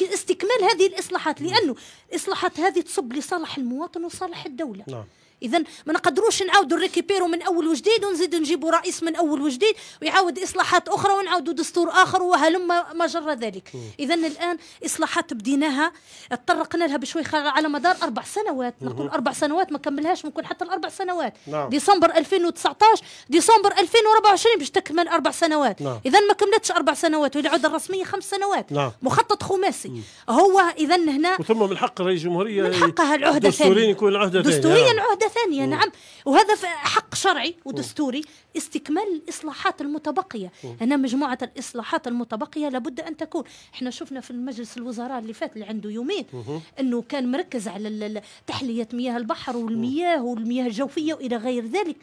لاستكمال هذه الاصلاحات لانه الاصلاحات هذه تصب لصالح المواطن وصالح الدوله نعم. اذا ما نقدروش نعاودوا ريكيبيرو من اول وجديد ونزيد نجيبوا رئيس من اول وجديد ويعاود اصلاحات اخرى ونعاودوا دستور اخر وهلم ما جرى ذلك اذا الان اصلاحات بديناها تطرقنا لها بشوي على مدار اربع سنوات نقول اربع سنوات ما كملهاش ممكن حتى الاربع سنوات نعم. ديسمبر 2019 ديسمبر 2024 باش تكمل اربع سنوات نعم. اذا ما كملتش اربع سنوات والعوده الرسميه خمس سنوات نعم. مخطط خماسي مم. هو اذا هنا ثم من حق رئيس الجمهوريه من حقها العهده دستوريا يكون العهده دستوريا العهده نعم. ثانية م. نعم وهذا حق شرعي ودستوري استكمال الإصلاحات المتبقية م. أنا مجموعة الإصلاحات المتبقية لابد أن تكون احنا شفنا في المجلس الوزراء اللي فات اللي عنده يومين م. أنه كان مركز على تحلية مياه البحر والمياه والمياه الجوفية وإلى غير ذلك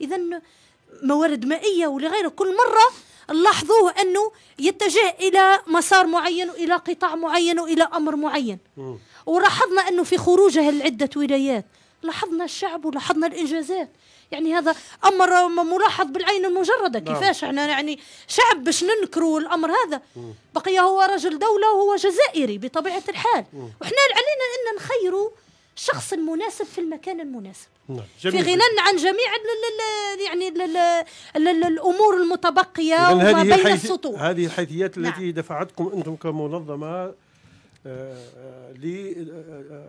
إذا موارد مائية ولغيره كل مرة نلاحظوه أنه يتجه إلى مسار معين وإلى قطاع معين وإلى أمر معين ولاحظنا أنه في خروجه لعدة ولايات لاحظنا الشعب ولاحظنا الانجازات يعني هذا امر ملاحظ بالعين المجرده نعم. كيفاش احنا يعني شعب باش ننكروا الامر هذا بقي هو رجل دوله وهو جزائري بطبيعه الحال وحنا علينا ان نخيروا الشخص المناسب في المكان المناسب نعم، جميل. في غنى عن جميع يعني الامور المتبقيه وما بين السطور هذه الحيثيات نعم. التي دفعتكم انتم كمنظمه آه، آه، آه،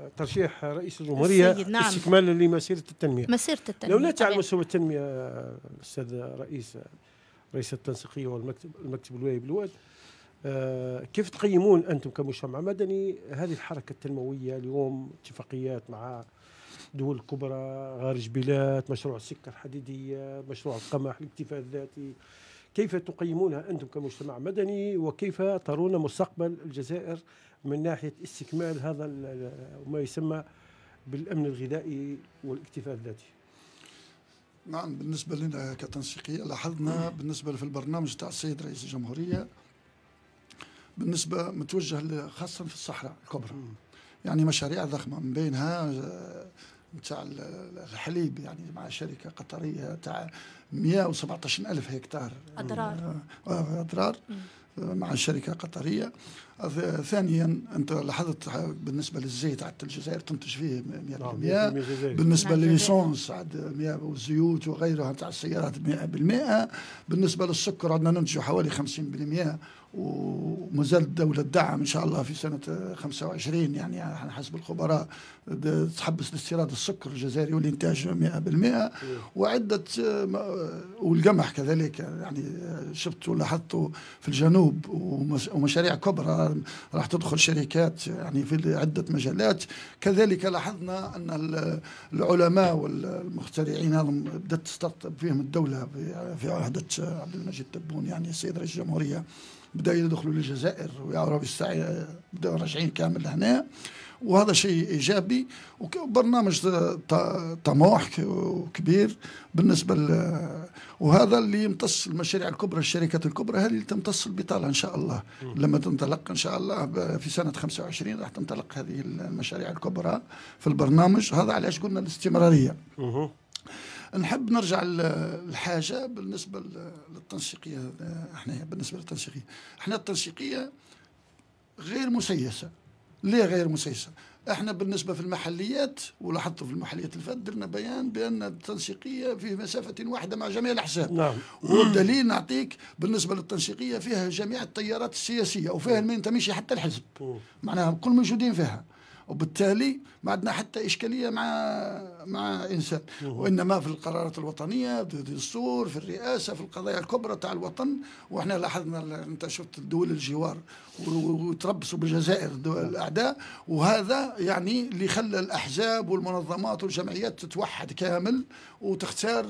لترشيح رئيس الجمهوريه نعم. استكمالا لمسيره التنميه مسيره التنميه لو نتعلم مستوى التنميه الاستاذ رئيس رئيس التنسيقيه والمكتب المكتب الولايه بالواد كيف تقيمون انتم كمجتمع مدني هذه الحركه التنمويه اليوم اتفاقيات مع دول كبرى غارج بلاد مشروع السكه الحديديه مشروع القمح الاكتفاء الذاتي كيف تقيمونها أنتم كمجتمع مدني وكيف ترون مستقبل الجزائر من ناحية استكمال هذا ما يسمى بالأمن الغذائي والاكتفاء الذاتي نعم بالنسبة لنا كتنسيقية لاحظنا بالنسبة في البرنامج تاع السيد رئيس الجمهورية بالنسبة متوجه خاصة في الصحراء الكبرى يعني مشاريع ضخمة من بينها آه، نتاع الحليب يعني مع شركه قطريه تاع 117 الف هكتار اضرار آه، آه، اضرار مع شركه قطريه ثانيا انت لاحظت بالنسبه للزيت عاد الجزائر تنتج فيه 100% نعم، بالنسبه نعم، لليسونس عاد مياه والزيوت وغيرها تاع السيارات 100% بالنسبه للسكر عندنا ننتج حوالي 50% ومازال الدولة تدعم إن شاء الله في سنة 25 يعني حسب الخبراء تحبس لاستيراد السكر الجزائري والإنتاج 100% وعدة والقمح كذلك يعني شفت ولاحظت في الجنوب ومشاريع كبرى راح تدخل شركات يعني في عدة مجالات كذلك لاحظنا أن العلماء والمخترعين هذم بدأت تستقطب فيهم الدولة في عهدة عبد المجيد تبون يعني سيد رئيس الجمهورية بدأوا يدخلوا للجزائر ويعرفوا السعي بدأوا راجعين كامل هنا وهذا شيء ايجابي وبرنامج طموح كبير بالنسبه وهذا اللي يمتص المشاريع الكبرى الشركات الكبرى هذه اللي تمتص البطاله ان شاء الله لما تنطلق ان شاء الله في سنه 25 راح تنطلق هذه المشاريع الكبرى في البرنامج هذا علاش قلنا الاستمراريه نحب نرجع للحاجه بالنسبه للتنسيقيه آه، احنا بالنسبه للتنسيقيه احنا التنسيقيه غير مسيسه ليه غير مسيسه احنا بالنسبه في المحليات ولاحظتوا في المحليات الفات درنا بيان بان التنسيقيه في مسافه واحده مع جميع الاحزاب نعم والدليل نعطيك بالنسبه للتنسيقيه فيها جميع التيارات السياسيه وفيها ما نعم. ينتميش حتى الحزب نعم. معناها الكل موجودين فيها وبالتالي ما عندنا حتى اشكاليه مع مع انسان وانما في القرارات الوطنيه في الدستور في الرئاسه في القضايا الكبرى تاع الوطن واحنا لاحظنا انت شفت دول الجوار وتربصوا بالجزائر نعم. الاعداء وهذا يعني اللي خلى الاحزاب والمنظمات والجمعيات تتوحد كامل وتختار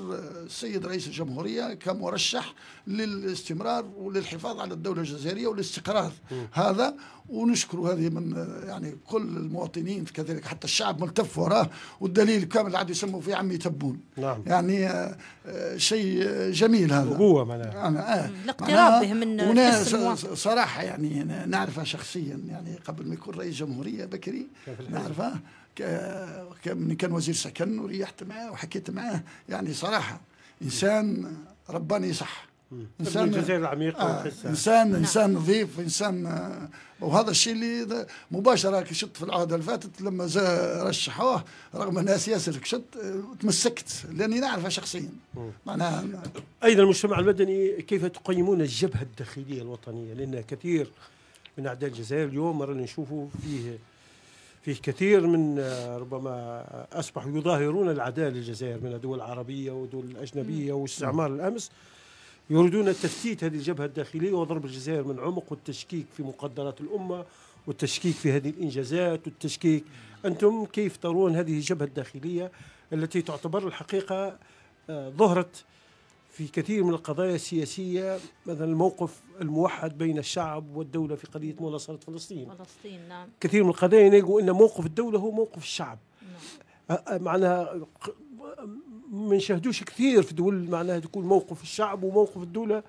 السيد رئيس الجمهوريه كمرشح للاستمرار وللحفاظ على الدوله الجزائريه والاستقرار هذا ونشكر هذه من يعني كل المواطنين كذلك حتى الشعب ملتف وراه والدليل كان اللي عاد يسموا فيه عمي تبون نعم. يعني آه، آه، شيء جميل هذا أبوة معناها أنا يعني، آه الاقتراب به من وأنا صراحة يعني نعرفه شخصيا يعني قبل ما يكون رئيس جمهورية بكري نعرفه من كان وزير سكن وريحت معاه وحكيت معاه يعني صراحة إنسان رباني صح انسان الجزائر العميقه آه انسان نعم. انسان نظيف انسان آه وهذا الشيء اللي مباشره كي شفت في العهد اللي فاتت لما رشحوه رغم انها سياسه كشط آه، تمسكت لاني نعرفه شخصيا معناها ايضا المجتمع المدني كيف تقيمون الجبهه الداخليه الوطنيه لان كثير من اعداء الجزائر اليوم رانا نشوفوا فيه فيه كثير من آه، ربما اصبحوا يظاهرون العداله للجزائر من الدول العربيه والدول الاجنبيه واستعمار الامس يريدون تفتيت هذه الجبهة الداخلية وضرب الجزائر من عمق والتشكيك في مقدرات الأمة والتشكيك في هذه الإنجازات والتشكيك أنتم كيف ترون هذه الجبهة الداخلية التي تعتبر الحقيقة آه، ظهرت في كثير من القضايا السياسية مثلا الموقف الموحد بين الشعب والدولة في قضية مناصرة فلسطين فلسطين نعم كثير من القضايا يقول أن موقف الدولة هو موقف الشعب نعم. آه، آه، معناها ما نشاهدوش كثير في دول معناها تكون موقف الشعب وموقف الدوله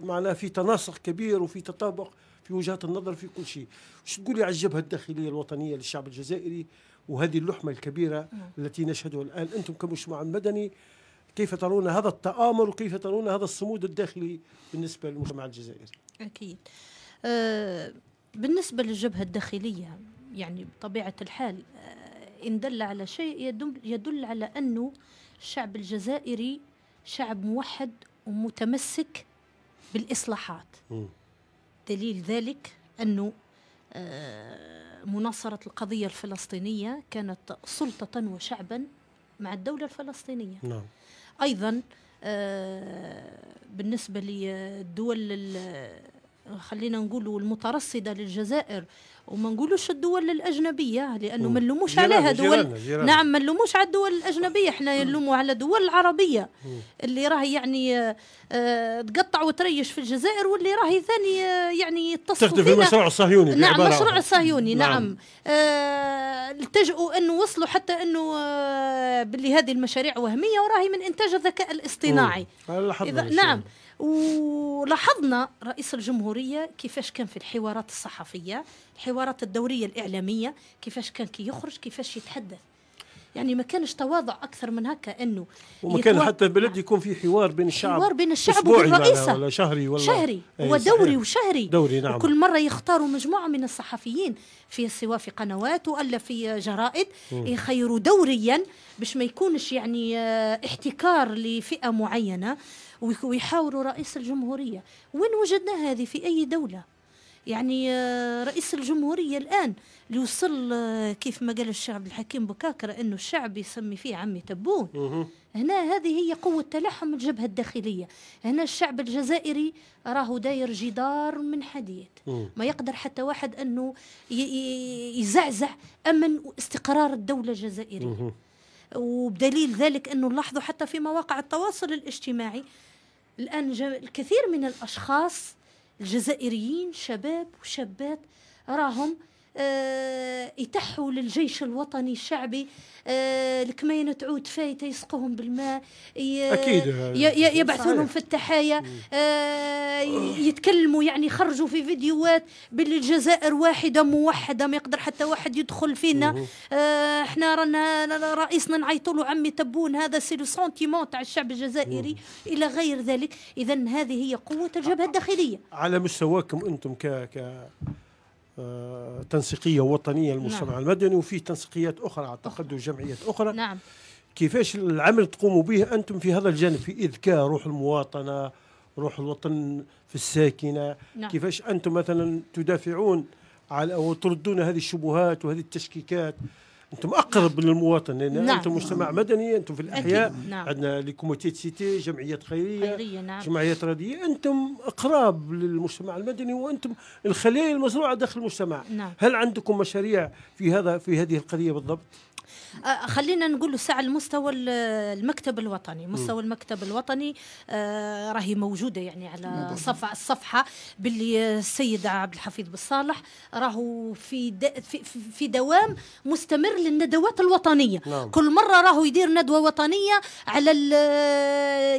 معناها في تناسق كبير وفي تطابق في وجهات النظر في كل شيء وش تقولي على الجبهه الداخليه الوطنيه للشعب الجزائري وهذه اللحمه الكبيره نعم. التي نشهدها الان انتم كمجتمع مدني كيف ترون هذا التآمر وكيف ترون هذا الصمود الداخلي بالنسبه للمجتمع الجزائري اكيد أه بالنسبه للجبهه الداخليه يعني بطبيعه الحال آه، ان دل على شيء يدل على انه الشعب الجزائري شعب موحد ومتمسك بالإصلاحات م. دليل ذلك أنه آه، مناصرة القضية الفلسطينية كانت سلطة وشعبا مع الدولة الفلسطينية نعم. أيضا آه، بالنسبة للدول خلينا نقولوا المترصده للجزائر وما نقولوش الدول الاجنبيه لانه ما نلوموش عليها دول جيرانا جيرانا. نعم ما نلوموش على الدول الاجنبيه احنا نلوموا على الدول العربيه اللي راهي يعني آه، آه، تقطع وتريش في الجزائر واللي راهي ثاني آه، يعني تخدم في المشروع الصهيوني نعم المشروع الصهيوني نعم, نعم. آه انه وصلوا حتى انه آه باللي هذه المشاريع وهميه وراهي من انتاج الذكاء الاصطناعي إذا نعم ولاحظنا رئيس الجمهورية كيفاش كان في الحوارات الصحفية الحوارات الدورية الإعلامية كيفاش كان كي يخرج كيفاش يتحدث يعني ما كانش تواضع اكثر من هكا انه وما كان حتى بلد يكون في حوار بين الشعب حوار بين الشعب والرئيسة ولا شهري ولا شهري إيه، ودوري صحيح. وشهري دوري نعم وكل مره يختاروا مجموعه من الصحفيين في سواء في قنوات والا في جرائد يخيروا إيه، دوريا باش ما يكونش يعني آه، احتكار لفئه معينه ويحاوروا رئيس الجمهوريه وين وجدنا هذه في اي دوله يعني آه، رئيس الجمهورية الآن ليوصل آه، كيف ما قال الشيخ عبد الحكيم بكاكرة أنه الشعب يسمي فيه عمي تبون هنا هذه هي قوة تلحم الجبهة الداخلية هنا الشعب الجزائري راهو داير جدار من حديد ما يقدر حتى واحد أنه يزعزع أمن واستقرار الدولة الجزائرية وبدليل ذلك أنه نلاحظه حتى في مواقع التواصل الاجتماعي الآن الكثير من الأشخاص الجزائريين شباب وشابات راهم آه، يتحوا للجيش الوطني الشعبي آه، الكمينة تعود فايتة يسقوهم بالماء أكيد يبعثونهم في التحايا آه، يتكلموا يعني خرجوا في فيديوهات باللي الجزائر واحدة موحدة ما يقدر حتى واحد يدخل فينا احنا رانا رئيسنا نعيطوا له عمي تبون هذا سي لو سونتيمون تاع الشعب الجزائري الى غير ذلك اذا هذه هي قوة الجبهة الداخلية على مستواكم انتم ك ك تنسيقيه وطنيه للمجتمع نعم. المدني وفي تنسيقيات اخرى اعتقد وجمعيات اخرى نعم كيفاش العمل تقوموا به انتم في هذا الجانب في اذكاء روح المواطنه روح الوطن في الساكنه نعم. كيفاش انتم مثلا تدافعون على وتردون هذه الشبهات وهذه التشكيكات انتم اقرب من للمواطن لان نعم. انتم مجتمع نعم. مدني انتم في الاحياء نعم. عندنا لكوميتي سيتي جمعيات خيريه, خيرية نعم. جمعيات رياضيه انتم اقرب للمجتمع المدني وانتم الخلايا المزروعه داخل المجتمع نعم. هل عندكم مشاريع في هذا في هذه القضيه بالضبط أه، خلينا نقول ساعة المستوى المكتب الوطني مستوى المكتب الوطني أه، راهي موجوده يعني على صفحه الصفحه باللي السيد عبد الحفيظ بالصالح راهو في في دوام مستمر للندوات الوطنيه نعم. كل مره راهو يدير ندوه وطنيه على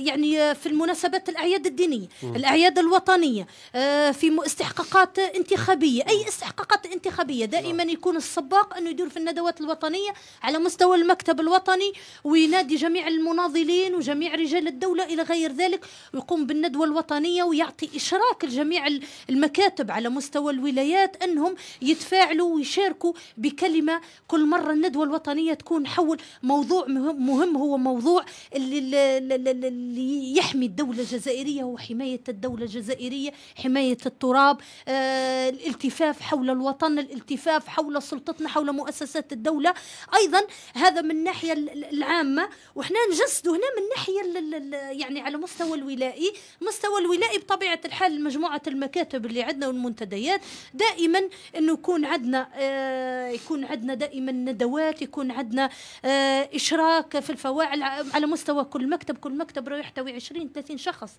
يعني في المناسبات الاعياد الدينيه م. الاعياد الوطنيه أه، في استحقاقات انتخابيه اي استحقاقات انتخابيه دائما نعم. يكون السباق انه يدير في الندوات الوطنيه على مستوى المكتب الوطني وينادي جميع المناضلين وجميع رجال الدولة إلى غير ذلك ويقوم بالندوة الوطنية ويعطي إشراك لجميع المكاتب على مستوى الولايات أنهم يتفاعلوا ويشاركوا بكلمة كل مرة الندوة الوطنية تكون حول موضوع مهم هو موضوع اللي, يحمي الدولة الجزائرية وحماية الدولة الجزائرية حماية التراب آه، الالتفاف حول الوطن الالتفاف حول سلطتنا حول مؤسسات الدولة أيضا ايضا هذا من الناحيه العامه وحنا نجسدوا هنا من الناحيه يعني على مستوى الولائي مستوى الولائي بطبيعه الحال مجموعه المكاتب اللي عندنا والمنتديات دائما انه يكون عندنا آه، يكون عندنا دائما ندوات يكون عندنا آه، اشراك في الفواعل على مستوى كل مكتب كل مكتب يحتوي 20 30 شخص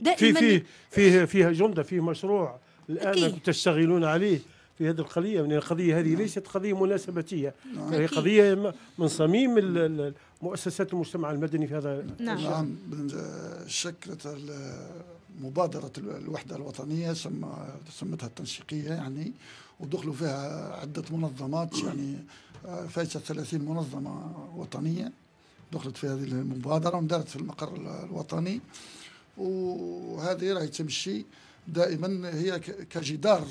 دائما في في فيه فيها جمله فيه مشروع الان تشتغلون عليه في هذه القضية من يعني القضية هذه ليست قضية مناسبتية نعم. هي قضية من صميم مؤسسات المجتمع المدني في هذا نعم, نعم. شكلت مبادرة الوحدة الوطنية سمتها التنسيقية يعني ودخلوا فيها عدة منظمات نعم. يعني آه، فايزة 30 منظمة وطنية دخلت في هذه المبادرة وندارت في المقر الوطني وهذه راهي تمشي دائما هي كجدار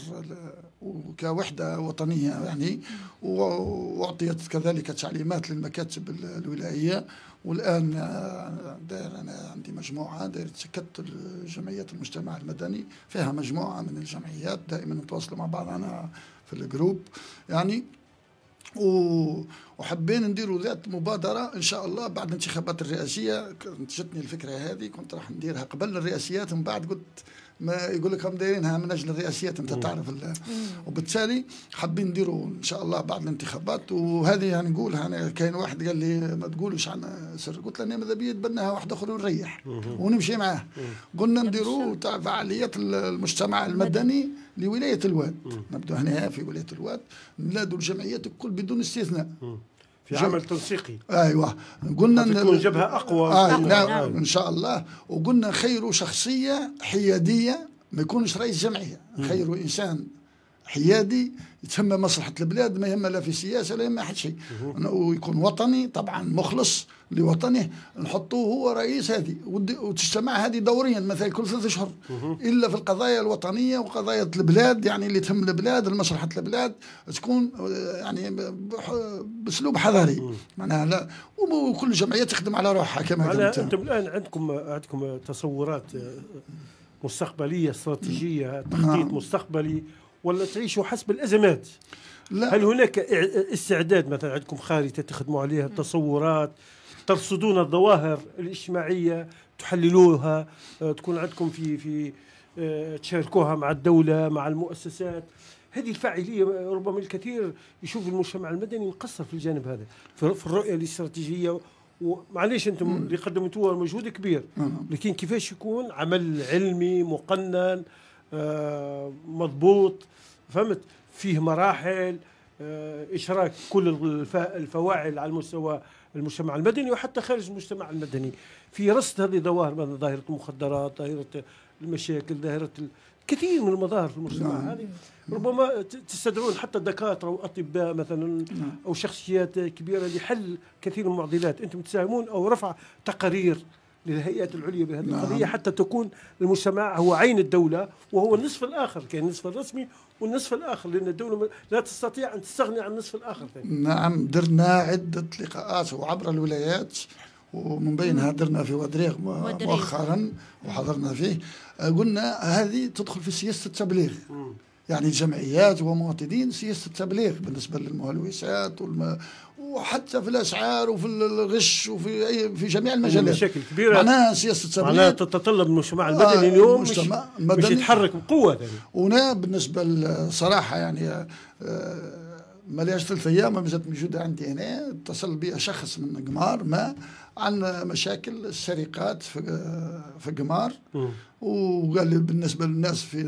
وكوحده وطنيه يعني واعطيت كذلك تعليمات للمكاتب الولائيه والان داير انا عندي مجموعه داير تكتل جمعيات المجتمع المدني فيها مجموعه من الجمعيات دائما نتواصلوا مع بعضنا في الجروب يعني وحابين نديروا ذات مبادره ان شاء الله بعد الانتخابات الرئاسيه جتني الفكره هذه كنت راح نديرها قبل الرئاسيات من بعد قلت ما يقول لك هم دايرينها من اجل الرئاسيات انت تعرف وبالتالي حابين نديروا ان شاء الله بعد الانتخابات وهذه يعني نقولها انا كاين واحد قال لي ما تقولوش عن سر قلت له انا نعم، ماذا بيا يتبناها واحد اخر ونريح ونمشي معاه قلنا نديروا تاع فعاليات المجتمع المدني لولايه الواد نبدو هنا في ولايه الواد ننادوا الجمعيات الكل بدون استثناء في عمل تنسيقي ايوه قلنا ان تكون جبهه اقوى آه نعم. نعم ان شاء الله وقلنا خير شخصيه حياديه ما يكونش رئيس جمعيه خير انسان حيادي يتسمى مصلحه البلاد ما يهم لا في سياسه لا يهم حد شيء ويكون وطني طبعا مخلص لوطنه نحطوه هو رئيس هذه وتجتمع هذه دوريا مثلا كل ثلاث اشهر الا في القضايا الوطنيه وقضايا البلاد يعني اللي تهم البلاد مصلحه البلاد تكون آه، يعني باسلوب حضاري معناها لا وكل جمعيه تخدم على روحها كما انتم الان عندكم آه، عندكم تصورات آه، مستقبليه استراتيجيه نعم. تخطيط مستقبلي ولا تعيشوا حسب الازمات لا هل هناك استعداد مثلا عندكم خارطه تخدموا عليها تصورات ترصدون الظواهر الاجتماعيه تحللوها آه، تكون عندكم في في آه، تشاركوها مع الدوله مع المؤسسات هذه الفاعليه ربما الكثير يشوف المجتمع المدني مقصر في الجانب هذا في الرؤيه الاستراتيجيه ومعليش انتم اللي قدمتوها مجهود كبير لكن كيفاش يكون عمل علمي مقنن آه، مضبوط فهمت فيه مراحل آه، اشراك كل الفواعل على المستوى المجتمع المدني وحتى خارج المجتمع المدني في رصد هذه الظواهر مثلا ظاهره المخدرات ظاهره المشاكل ظاهره كثير من المظاهر في المجتمع نعم. هذه ربما تستدعون حتى دكاتره واطباء مثلا نعم. او شخصيات كبيره لحل كثير من المعضلات انتم تساهمون او رفع تقارير للهيئات العليا بهذه نعم. القضيه حتى تكون المجتمع هو عين الدوله وهو النصف الاخر كاين النصف الرسمي والنصف الاخر لان الدوله لا تستطيع ان تستغني عن النصف الاخر فين. نعم درنا عده لقاءات وعبر الولايات ومن بينها نعم. درنا في ودريغ مؤخرا وحضرنا فيه آه، قلنا هذه تدخل في سياسه التبليغ يعني جمعيات ومواطنين سياسه التبليغ بالنسبه للمهلوسات وحتى في الاسعار وفي الغش وفي اي في جميع المجالات مشاكل كبيره معناها سياسه السبعينات معناها تتطلب المجتمع المدني آه اليوم مش, مش يتحرك بقوه هنا بالنسبه للصراحه يعني آه، ما لهاش ثلاث ايام مازالت موجوده عندي هنا اتصل بي شخص من قمار ما عن مشاكل السرقات في آه، في قمار وقال لي بالنسبه للناس في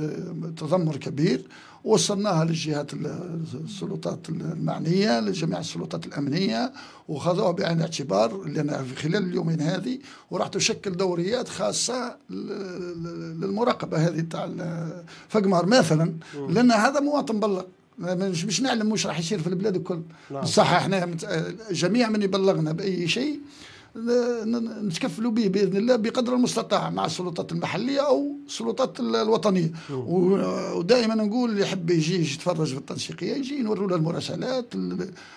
تذمر كبير وصلناها للجهات السلطات المعنية لجميع السلطات الأمنية وخذوها بعين الاعتبار لأن في خلال اليومين هذه وراح تشكل دوريات خاصة للمراقبة هذه تاع فقمار مثلا لأن هذا مواطن بلغ مش مش نعلم مش راح يصير في البلاد الكل نعم. صح احنا جميع من يبلغنا باي شيء نتكفلوا به باذن الله بقدر المستطاع مع السلطات المحليه او السلطات الوطنيه ودائما نقول اللي يحب يجي يتفرج في التنسيقيه يجي نوروا له المراسلات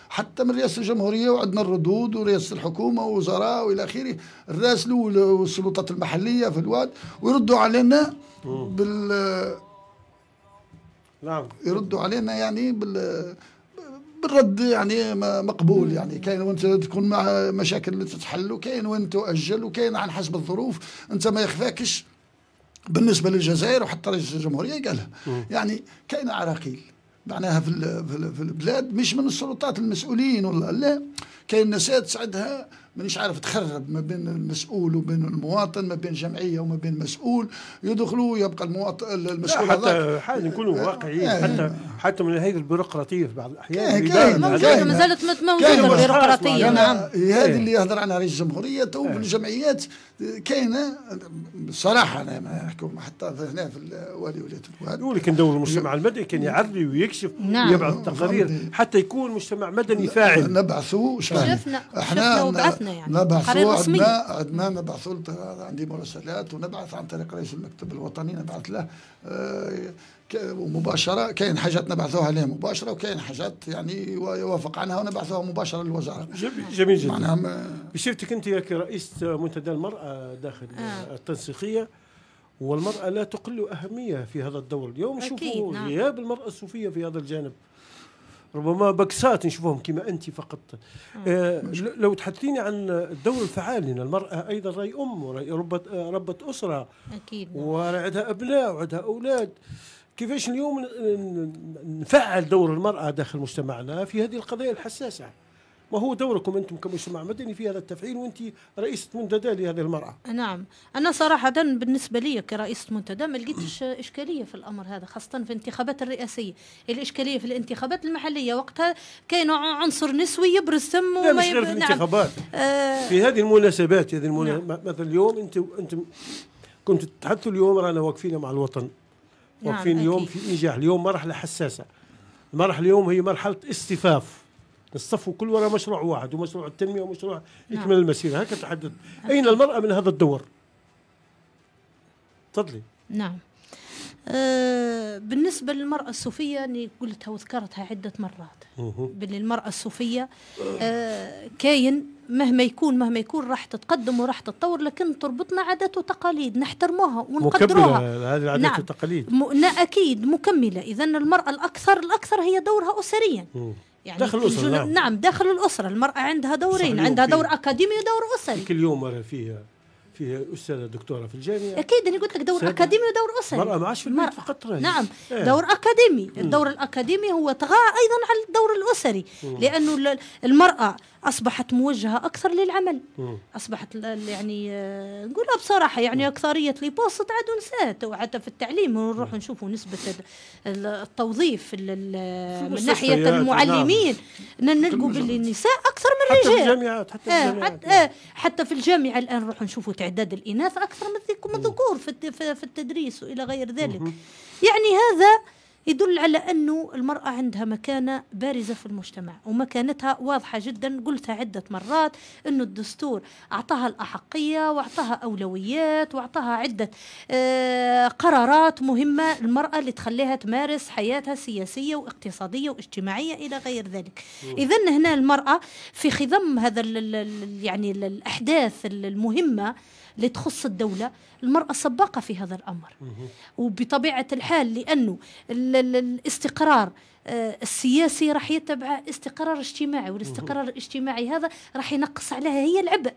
حتى من رئاسه الجمهوريه وعندنا الردود ورئاسه الحكومه ووزراء والى اخره نراسلوا السلطات المحليه في الواد ويردوا علينا بال نعم يردوا علينا يعني بال بالرد يعني مقبول يعني كاين وانت تكون مع مشاكل تتحل وكاين وانت تؤجل وكاين على حسب الظروف انت ما يخفاكش بالنسبه للجزائر وحتى رئيس الجمهوريه قالها يعني كاين عراقيل معناها في, في البلاد مش من السلطات المسؤولين ولا لا كاين ناس تساعدها مانيش عارف تخرب ما بين المسؤول وبين المواطن ما بين جمعيه وما بين مسؤول يدخلوا يبقى المواطن المسؤول حتى حاجه نكونوا آه، واقعيين آه. حتى حتى من هذه البيروقراطيه في بعض الاحيان موجوده ما زالت موجوده البيروقراطيه آه، نعم. نعم هذه إيه. اللي يهضر عنها رئيس الجمهوريه تو في إيه. الجمعيات كاينه بصراحه انا ما نحكي حتى هنا في الوالي ولايه الوالد يقول لك ندور المجتمع المدني كان يعري ويكشف نعم ويبعث تقارير نعم. حتى يكون مجتمع مدني فاعل نبعثوا شفنا احنا بتاعتنا يعني نبعثوا عندنا عندنا نبعثوا عندي مراسلات ونبعث عن طريق رئيس المكتب الوطني نبعث له آه، مباشرة كاين حاجات نبعثوها له مباشرة وكاين حاجات يعني يوافق عنها ونبعثوها مباشرة للوزارة جميل جدا بشفتك أنت يا كرئيس منتدى المرأة داخل آه. التنسيقية والمرأة لا تقل أهمية في هذا الدور اليوم غياب نعم. غياب المرأة الصوفية في هذا الجانب ربما بكسات نشوفهم كما انت فقط آه لو تحدثيني عن الدور الفعال لان المراه ايضا راي ام وراي ربة آه، ربة اسره اكيد نعم. وعندها ابناء وعندها اولاد كيفاش اليوم نفعل دور المراه داخل مجتمعنا في هذه القضايا الحساسه وهو دوركم انتم كمجتمع مدني في هذا التفعيل وانت رئيسه منتدى لهذه المراه. نعم، انا صراحه بالنسبه لي كرئيسه منتدى ما لقيتش اشكاليه في الامر هذا خاصه في الانتخابات الرئاسيه، الاشكاليه في الانتخابات المحليه وقتها كان عنصر نسوي يبرز ثم لا مش غير في نعم. الانتخابات نعم. في هذه المناسبات هذه المناسبات نعم. مثلا اليوم انتم انتم كنت تحدثوا اليوم رانا واقفين مع الوطن نعم، واقفين نعم اليوم أكيد. في انجاح اليوم مرحله حساسه المرحله اليوم هي مرحله اصطفاف نصفوا كل وراء مشروع واحد ومشروع التنمية ومشروع يكمل نعم. المسيرة هكذا تحدث أين المرأة من هذا الدور تفضلي نعم أه بالنسبة للمرأة الصوفية أني قلتها وذكرتها عدة مرات باللي المرأة الصوفية أه كاين مهما يكون مهما يكون راح تتقدم وراح تتطور لكن تربطنا عادات وتقاليد نحترموها ونقدروها هذه العادات نعم. والتقاليد م... أكيد مكملة إذا المرأة الأكثر الأكثر هي دورها أسريا يعني داخل الاسره نعم. نعم داخل الاسره المراه عندها دورين عندها دور اكاديمي ودور اسري كل يوم مرة فيها فيها استاذه دكتوره في الجامعه اكيد انا قلت لك دور اكاديمي ودور اسري المراه معاش في المرأة. فقط رأيش. نعم ايه. دور اكاديمي الدور الاكاديمي هو طغى ايضا على الدور الاسري مم. لانه المراه اصبحت موجهه اكثر للعمل مم. اصبحت يعني آه، نقولها بصراحه يعني اكثريه لي بوست عاد نسات وحتى في التعليم نروح نشوفوا نسبه التوظيف من ناحيه نعم. المعلمين نعم. نلقوا باللي النساء اكثر من الرجال حتى في الجامعات حتى في آه، حتى, آه حتى في الجامعه الان نروح نشوفوا تعداد الاناث اكثر من الذكور في التدريس والى غير ذلك مم. يعني هذا يدل على أنه المرأة عندها مكانة بارزة في المجتمع ومكانتها واضحة جدا قلتها عدة مرات أنه الدستور أعطاها الأحقية وأعطاها أولويات وأعطاها عدة آه، قرارات مهمة المرأة اللي تخليها تمارس حياتها سياسية واقتصادية واجتماعية إلى غير ذلك إذا هنا المرأة في خضم هذا الـ يعني الأحداث المهمة اللي تخص الدولة المرأة سباقة في هذا الأمر وبطبيعة الحال لأنه الاستقرار آه، السياسي راح يتبع استقرار اجتماعي والاستقرار الاجتماعي هذا راح ينقص عليها هي العبء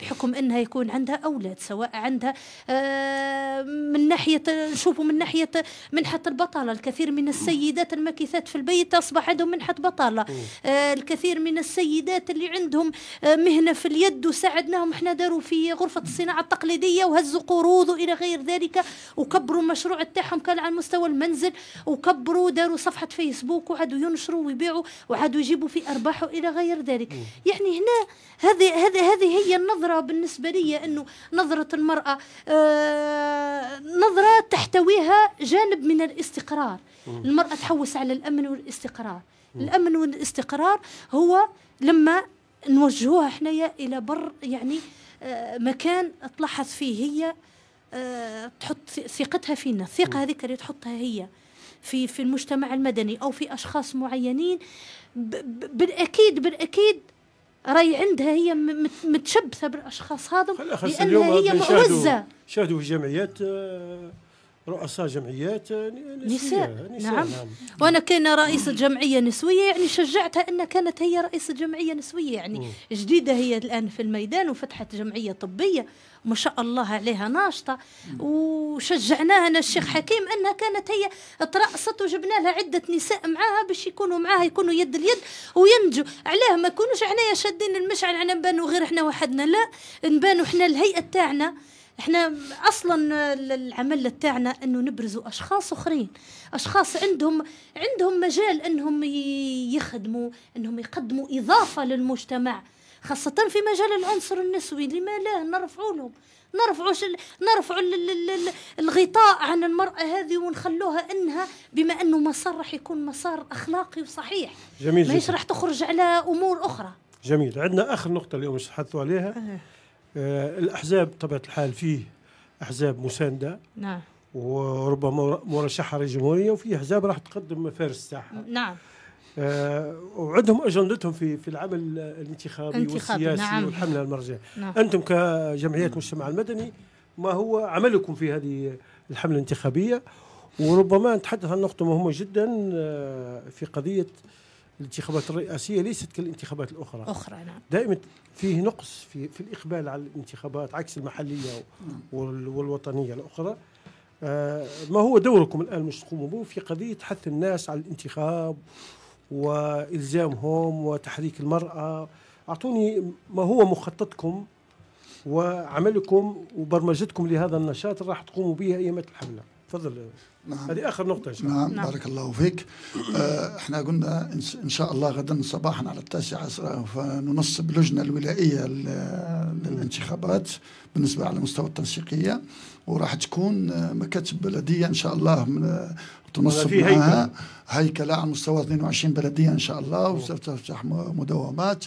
بحكم انها يكون عندها اولاد سواء عندها آه، من ناحيه نشوفوا من ناحيه منحه البطاله الكثير من السيدات المكيثات في البيت اصبح عندهم منحه بطاله آه، الكثير من السيدات اللي عندهم مهنه في اليد وساعدناهم احنا داروا في غرفه الصناعه التقليديه وهزوا قروض وإلى غير ذلك وكبروا المشروع تاعهم كان على مستوى المنزل وكبروا داروا صفحة فيسبوك وعادوا ينشروا ويبيعوا وعادوا يجيبوا في أرباح وإلى غير ذلك يعني هنا هذه هذه هذه هي النظرة بالنسبة لي أنه نظرة المرأة آه، نظرة تحتويها جانب من الاستقرار المرأة تحوس على الأمن والاستقرار الأمن والاستقرار هو لما نوجهوها حنايا إلى بر يعني آه، مكان تلاحظ فيه هي آه، تحط ثقتها فينا الثقة هذيك اللي تحطها هي في في المجتمع المدني أو في أشخاص معينين بالأكيد بالأكيد راي عندها هي متشبثة بالأشخاص هذا لأنها هي مؤوزة شاهدوا في جمعيات آه، رؤساء جمعيات آه، آه، نساء, نساء. نعم. نعم وانا كان رئيسه جمعيه نسويه يعني شجعتها انها كانت هي رئيسه جمعيه نسويه يعني مم. جديده هي الان في الميدان وفتحت جمعيه طبيه ما شاء الله عليها ناشطه وشجعناها انا الشيخ حكيم انها كانت هي ترأست وجبنا لها عده نساء معاها باش يكونوا معاها يكونوا يد اليد وينجوا علاه ما يكونوش احنا شادين المشعل على نبانوا غير احنا وحدنا لا نبانوا احنا الهيئه تاعنا احنا اصلا العمل تاعنا انه نبرزوا اشخاص اخرين اشخاص عندهم عندهم مجال انهم يخدموا انهم يقدموا اضافه للمجتمع خاصة في مجال العنصر النسوي لما لا نرفعوا لهم نرفعوا نرفعوا الغطاء عن المرأة هذه ونخلوها انها بما انه مسار راح يكون مسار اخلاقي وصحيح جميل ماهيش راح تخرج على امور اخرى جميل عندنا اخر نقطة اليوم نتحدثوا عليها آه، الأحزاب طبعا الحال فيه أحزاب مساندة نعم وربما مرشحة للجمهورية وفي أحزاب راح تقدم مفارس الساحة نعم آه وعندهم اجندتهم في في العمل الانتخابي والسياسي نعم. والحمله المرجعيه نعم. انتم كجمعيه المجتمع المدني ما هو عملكم في هذه الحمله الانتخابيه وربما نتحدث عن نقطه مهمه جدا آه، في قضيه الانتخابات الرئاسيه ليست كالانتخابات الاخرى اخرى نعم دائما فيه نقص في في الاقبال على الانتخابات عكس المحليه نعم. والوطنيه الاخرى آه ما هو دوركم الان مش تقوموا به في قضيه حث الناس على الانتخاب والزامهم وتحريك المراه اعطوني ما هو مخططكم وعملكم وبرمجتكم لهذا النشاط اللي راح تقوموا به ايام الحمله تفضل نعم. هذه اخر نقطه ان شاء الله نعم, نعم. بارك الله فيك آه احنا قلنا ان شاء الله غدا صباحا على التاسعة عصرا آه، فننصب لجنه الولائيه للانتخابات بالنسبه على مستوى التنسيقيه وراح تكون آه، مكاتب بلديه ان شاء الله من آه، تنصب معها هيكله على مستوى 22 بلديه ان شاء الله وستفتح مداومات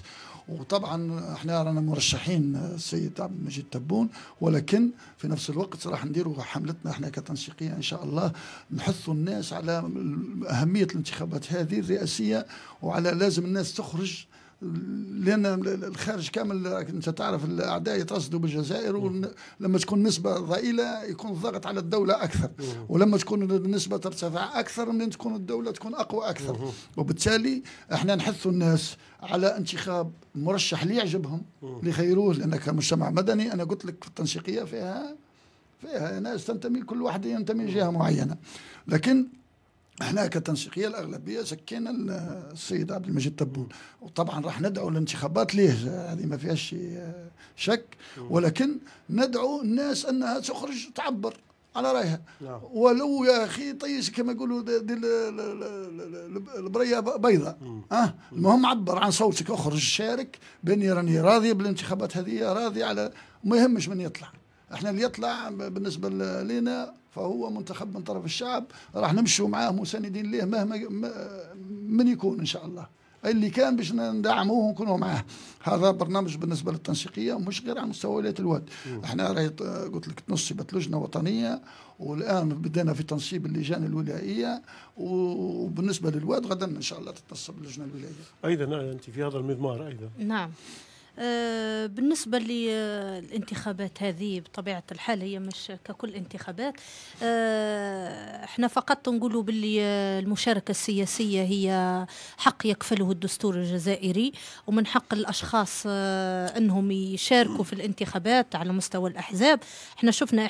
وطبعا احنا رانا مرشحين السيد عبد المجيد تبون ولكن في نفس الوقت راح نديروا حملتنا احنا كتنسيقيه ان شاء الله نحثوا الناس على اهميه الانتخابات هذه الرئاسيه وعلى لازم الناس تخرج لان الخارج كامل انت تعرف الاعداء يترصدوا بالجزائر ولما تكون نسبه ضئيله يكون الضغط على الدوله اكثر ولما تكون النسبه ترتفع اكثر من تكون الدوله تكون اقوى اكثر وبالتالي احنا نحثوا الناس على انتخاب مرشح اللي يعجبهم اللي لان كمجتمع مدني انا قلت لك في التنسيقيه فيها فيها ناس تنتمي كل واحد ينتمي لجهه معينه لكن احنا كتنسيقيه الاغلبيه سكينا السيد عبد المجيد تبون وطبعا راح ندعو للانتخابات ليه هذه ما فيهاش شك ولكن ندعو الناس انها تخرج تعبر على رايها نعم. ولو يا اخي طيش كما يقولوا دير البريه بيضاء اه المهم عبر عن صوتك اخرج شارك باني راني راضي بالانتخابات هذه راضي على ما يهمش من يطلع احنا اللي يطلع بالنسبه لنا فهو منتخب من طرف الشعب راح نمشوا معاه مساندين ليه مهما من يكون ان شاء الله اللي كان باش ندعموه ونكونوا معاه هذا برنامج بالنسبه للتنسيقيه مش غير على مستوى ولايه الواد احنا راهي قلت لك تنصبت لجنه وطنيه والان بدينا في تنصيب اللجان الولائيه وبالنسبه للواد غدا ان شاء الله تتنصب اللجنه الولائيه ايضا انت في هذا المضمار ايضا نعم آه، بالنسبة للانتخابات آه، هذه بطبيعة الحال هي مش ككل انتخابات آه، احنا فقط نقولوا باللي المشاركة السياسية هي حق يكفله الدستور الجزائري ومن حق الأشخاص أنهم يشاركوا في الانتخابات على مستوى الأحزاب احنا شفنا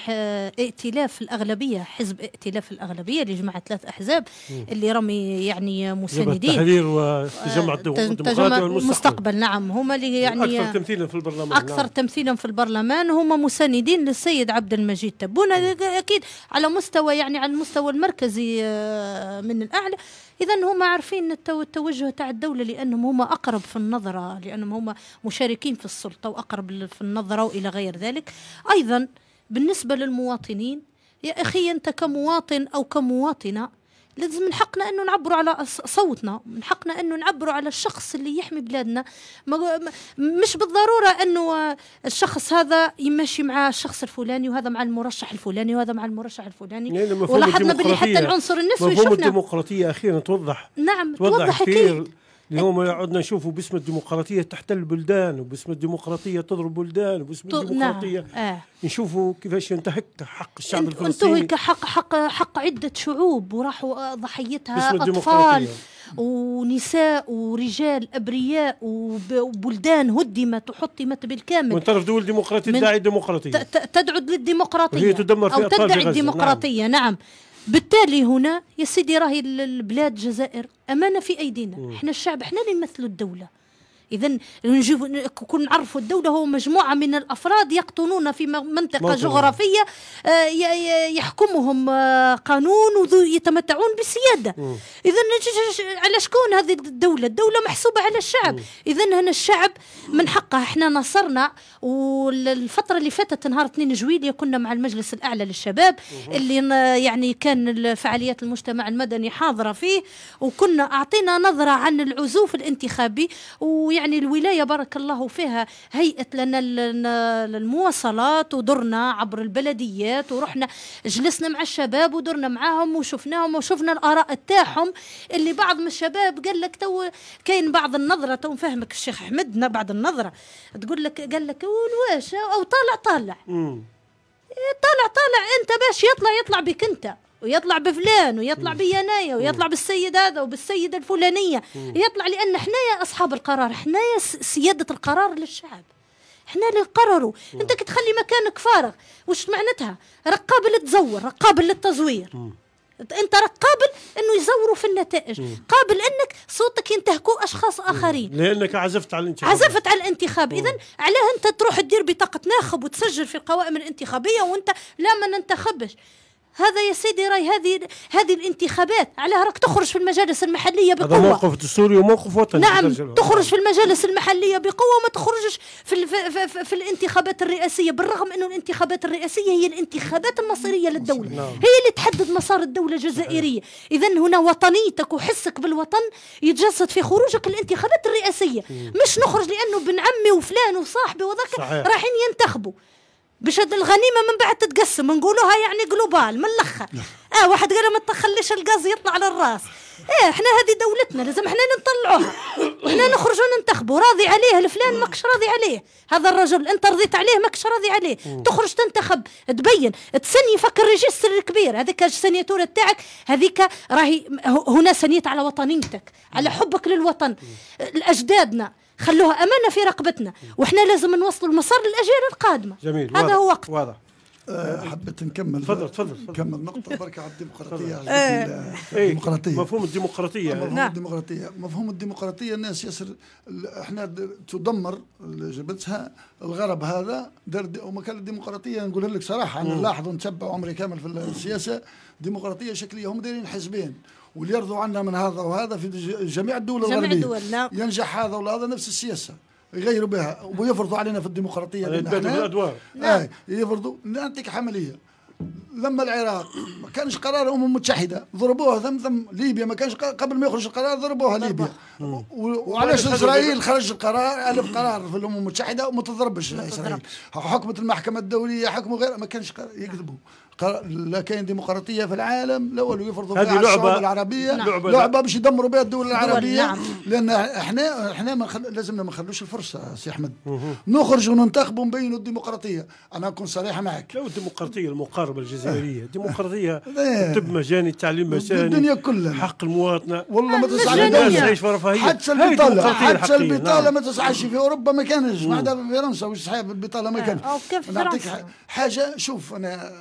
ائتلاف الأغلبية حزب ائتلاف الأغلبية اللي جمع ثلاث أحزاب اللي رمي يعني مساندين التحرير والتجمع الديمقراطي والمستقبل نعم هما اللي يعني اكثر نعم. تمثيلا في البرلمان اكثر نعم. تمثيلا في البرلمان هم مساندين للسيد عبد المجيد تبون اكيد على مستوى يعني على المستوى المركزي آه، من الاعلى اذا هم عارفين التوجه تاع الدوله لانهم هم اقرب في النظره لانهم هم مشاركين في السلطه واقرب في النظره والى غير ذلك ايضا بالنسبه للمواطنين يا اخي انت كمواطن او كمواطنه لازم من حقنا انه نعبروا على صوتنا من حقنا انه نعبروا على الشخص اللي يحمي بلادنا مش بالضروره انه الشخص هذا يمشي مع الشخص الفلاني وهذا مع المرشح الفلاني وهذا مع المرشح الفلاني يعني ولاحظنا باللي حتى العنصر النسوي شفنا مفهوم الديمقراطيه اخيرا توضح نعم توضح, توضح كثير اليوم عدنا نشوفوا باسم الديمقراطيه تحتل بلدان وباسم الديمقراطيه تضرب بلدان وباسم نعم، الديمقراطيه نعم. آه. نشوفوا كيفاش انتهك حق الشعب الفلسطيني انتهك حق حق حق عده شعوب وراحوا ضحيتها اطفال ونساء ورجال ابرياء وبلدان هدمت وحطمت بالكامل من طرف دول ديمقراطيه تدعي الديمقراطيه تدعو للديمقراطيه وهي تدمر في او تدعي نعم. الديمقراطيه نعم, نعم. بالتالي هنا يا سيدي راهي البلاد الجزائر امانه في ايدينا احنا الشعب احنا اللي نمثلوا الدوله اذا كون نعرفوا الدوله هو مجموعه من الافراد يقطنون في منطقه مطلع. جغرافيه آه، يحكمهم آه، قانون ويتمتعون بالسياده اذا على شكون هذه الدوله الدوله محسوبه على الشعب اذا هنا الشعب من حقه احنا نصرنا والفتره اللي فاتت نهار 2 جويليه كنا مع المجلس الاعلى للشباب اللي يعني كان فعاليات المجتمع المدني حاضره فيه وكنا اعطينا نظره عن العزوف الانتخابي ويعني يعني الولاية بارك الله فيها هيئت لنا المواصلات ودرنا عبر البلديات ورحنا جلسنا مع الشباب ودرنا معاهم وشفناهم وشفنا الآراء تاعهم اللي بعض من الشباب قال لك تو كاين بعض النظرة تو نفهمك الشيخ حمدنا بعد النظرة تقول لك قال لك واش أو طالع طالع إيه، طالع طالع أنت باش يطلع يطلع بك أنت ويطلع بفلان ويطلع بينايا ويطلع بالسيد هذا وبالسيده الفلانيه يطلع لان حنايا اصحاب القرار حنايا سياده القرار للشعب احنا اللي نقرروا انت تخلي مكانك فارغ وش معناتها راك قابل تزور راك قابل للتزوير انت راك قابل انه يزوروا في النتائج مم. قابل انك صوتك ينتهكوا اشخاص اخرين لانك عزفت على الانتخاب عزفت على الانتخاب اذا علاه انت تروح تدير بطاقه ناخب وتسجل في القوائم الانتخابيه وانت لا ما ننتخبش هذا يا سيدي راي هذه هذه الانتخابات علاه راك تخرج في المجالس المحليه بقوه هذا موقف دستوري وموقف وطني نعم تخرج في المجالس المحليه بقوه ما تخرجش في, في, في, في الانتخابات الرئاسيه بالرغم انه الانتخابات الرئاسيه هي الانتخابات المصيريه للدوله نعم. هي اللي تحدد مسار الدوله الجزائريه اذا هنا وطنيتك وحسك بالوطن يتجسد في خروجك الانتخابات الرئاسيه مش نخرج لانه بن عمي وفلان وصاحبي وذاك رايحين ينتخبوا باش الغنيمه من بعد تتقسم نقولوها يعني جلوبال من الاخر نعم. اه واحد قال ما تخليش الغاز يطلع على الراس ايه احنا هذه دولتنا لازم احنا نطلعوها احنا نخرجوا ننتخبوا راضي عليه الفلان ماكش راضي عليه هذا الرجل انت رضيت عليه ماكش راضي عليه تخرج تنتخب تبين تسني فكر ريجستر الكبير هذيك السنياتور تاعك هذيك راهي هنا سنيت على وطنيتك على حبك للوطن لاجدادنا خلوها امانه في رقبتنا وحنا لازم نوصلوا المسار للاجيال القادمه جميل هذا واضح هو وقت واضح أه، حبيت نكمل تفضل تفضل نكمل نقطة بركة على الديمقراطية أه. إيه. الديمقراطية مفهوم الديمقراطية مفهوم نعم. الديمقراطية مفهوم الديمقراطية الناس ياسر احنا تدمر جبتها الغرب هذا دار وما كان الديمقراطية نقولها لك صراحة أنا نلاحظ ونتبع عمري كامل في السياسة ديمقراطية شكلية هم دايرين حزبين وليرضوا عنا من هذا وهذا في جميع الدول جميع الغربية الدول نعم. ينجح هذا ولا هذا نفس السياسة يغيروا بها ويفرضوا علينا في الديمقراطية يعني الأدوار آه نعم. يفرضوا نعطيك عملية لما العراق ما كانش قرار الامم المتحده ضربوها ثم ثم ليبيا ما كانش قبل ما يخرج القرار ضربوها ليبيا وعلاش اسرائيل خرج القرار الف قرار في الامم المتحده وما تضربش اسرائيل حكمت المحكمه الدوليه حكموا غير ما كانش يكذبوا لا كاين ديمقراطيه في العالم لا والو يفرضوا هذه لعبة الشعوب العربيه نعم. لعبه, لعبة باش يدمروا بها الدول العربيه نعم. لان احنا احنا ما خل... لازم ما نخلوش الفرصه سي احمد نخرج وننتخب ونبينوا الديمقراطيه انا نكون صريح معك لو الديمقراطيه المقاربه الجزائريه ديمقراطيه الطب إيه. مجاني التعليم مجاني الدنيا كلها حق المواطنه والله ما تسعى حتى البطاله حتى البطاله نعم. ما تسعىش في اوروبا ما كانش ما عدا فرنسا وش صحيح البطاله ما كانش نعطيك حاجه شوف انا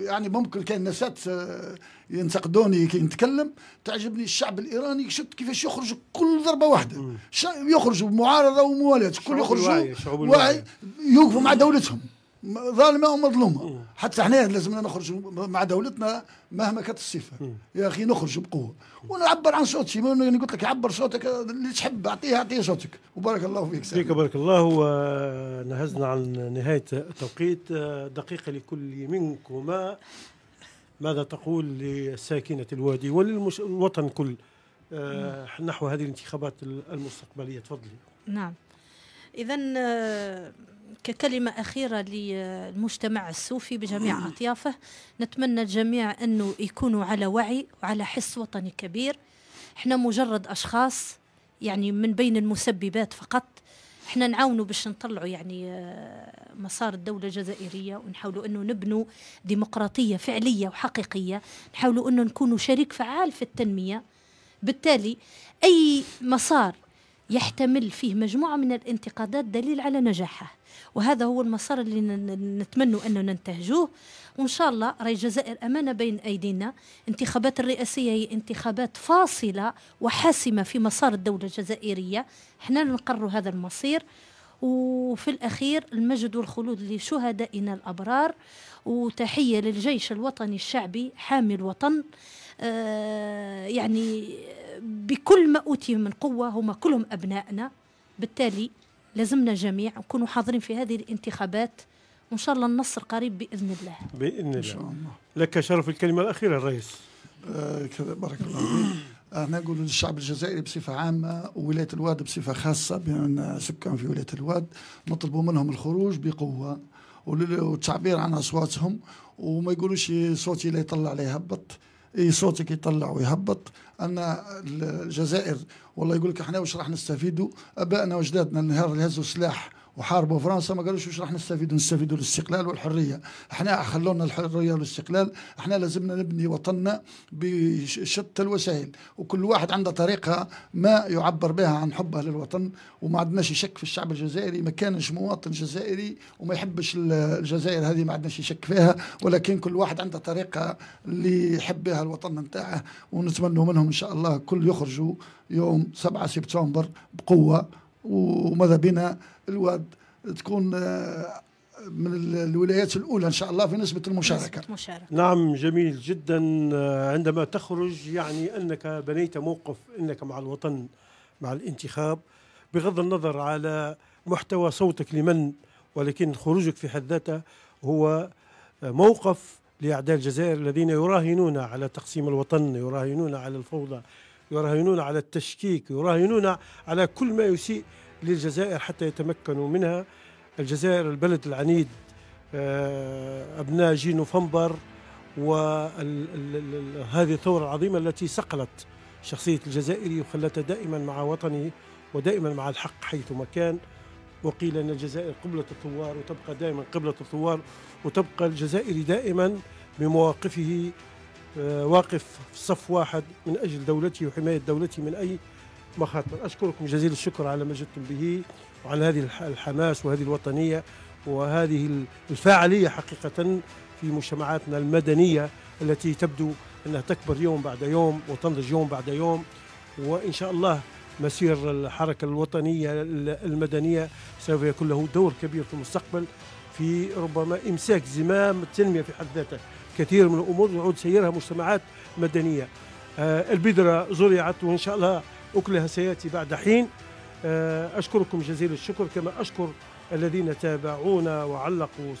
يعني ممكن كاين ناسات آه، ينتقدوني كي نتكلم تعجبني الشعب الايراني شفت كيفاش يخرج كل ضربه واحده يخرجوا معارضه وموالاه كل يخرجوا واعي يوقفوا مع دولتهم ظالمه ومظلومه إيه. حتى احنا لازمنا نخرج مع دولتنا مهما كانت الصفه إيه. يا اخي نخرج بقوه ونعبر عن صوتي شي قلت لك عبر صوتك اللي تحب اعطيه اعطيه صوتك وبارك الله فيك فيك بارك الله ونهزنا عن نهايه التوقيت دقيقه لكل منكما ماذا تقول لساكنه الوادي وللوطن كل آه، نحو هذه الانتخابات المستقبليه تفضلي نعم اذا آه، ككلمة أخيرة للمجتمع السوفي بجميع أطيافه نتمنى الجميع أنه يكونوا على وعي وعلى حس وطني كبير احنا مجرد أشخاص يعني من بين المسببات فقط احنا نعاونوا باش نطلعوا يعني آه، مسار الدولة الجزائرية ونحاولوا انه نبنوا ديمقراطية فعلية وحقيقية نحاولوا انه نكونوا شريك فعال في التنمية بالتالي أي مسار يحتمل فيه مجموعة من الانتقادات دليل على نجاحه وهذا هو المسار اللي نتمنى أنه ننتهجوه وإن شاء الله راي الجزائر أمانة بين أيدينا انتخابات الرئاسية هي انتخابات فاصلة وحاسمة في مسار الدولة الجزائرية احنا نقر هذا المصير وفي الأخير المجد والخلود لشهدائنا الأبرار وتحية للجيش الوطني الشعبي حامي الوطن آه، يعني بكل ما أوتي من قوة هم كلهم أبنائنا بالتالي لازمنا جميع نكونوا حاضرين في هذه الانتخابات وان شاء الله النصر قريب باذن الله باذن الله, إن شاء الله. لك شرف الكلمه الاخيره الرئيس آه كذا بارك الله فيك احنا نقول للشعب الجزائري بصفه عامه وولايه الواد بصفه خاصه بان سكان في ولايه الواد نطلبوا منهم الخروج بقوه والتعبير عن اصواتهم وما يقولوش صوتي لا يطلع عليه هبط صوتك يطلع ويهبط أن الجزائر والله يقول لك احنا واش راح نستفيدوا أبائنا وأجدادنا النهار اللي هزوا سلاح وحاربوا فرنسا ما قالوش واش راح نستفيدوا نستفيدوا الاستقلال والحريه احنا خلونا الحريه والاستقلال احنا لازمنا نبني وطننا بشتى الوسائل وكل واحد عنده طريقه ما يعبر بها عن حبه للوطن وما عندناش شك في الشعب الجزائري ما كانش مواطن جزائري وما يحبش الجزائر هذه ما عندناش شك فيها ولكن كل واحد عنده طريقه اللي يحب بها الوطن نتاعه ونتمنى منهم ان شاء الله كل يخرجوا يوم 7 سبتمبر بقوه وماذا بنا الواد تكون آه، من الولايات الاولى ان شاء الله في نسبه المشاركه مشاركة. نعم جميل جدا آه، عندما تخرج يعني انك بنيت موقف انك مع الوطن مع الانتخاب بغض النظر على محتوى صوتك لمن ولكن خروجك في حد ذاته هو آه، موقف لاعداء الجزائر الذين يراهنون على تقسيم الوطن يراهنون على الفوضى يراهنون على التشكيك يراهنون على كل ما يسيء للجزائر حتى يتمكنوا منها الجزائر البلد العنيد آه، أبناء جي نوفمبر وهذه الثورة العظيمة التي صقلت شخصية الجزائري وخلتها دائما مع وطنه ودائما مع الحق حيثما كان وقيل أن الجزائر قبلة الثوار وتبقى دائما قبلة الثوار وتبقى الجزائري دائما بمواقفه آه، واقف في صف واحد من أجل دولته وحماية دولته من أي مخاطبا أشكركم جزيل الشكر على ما جئتم به وعلى هذه الحماس وهذه الوطنية وهذه الفاعلية حقيقة في مجتمعاتنا المدنية التي تبدو أنها تكبر يوم بعد يوم وتنضج يوم بعد يوم وإن شاء الله مسير الحركة الوطنية المدنية سوف يكون له دور كبير في المستقبل في ربما إمساك زمام التنمية في حد ذاته كثير من الأمور يعود سيرها مجتمعات مدنية آه، البذرة زرعت وإن شاء الله وكلها سياتي بعد حين آه، اشكركم جزيل الشكر كما اشكر الذين تابعونا وعلقوا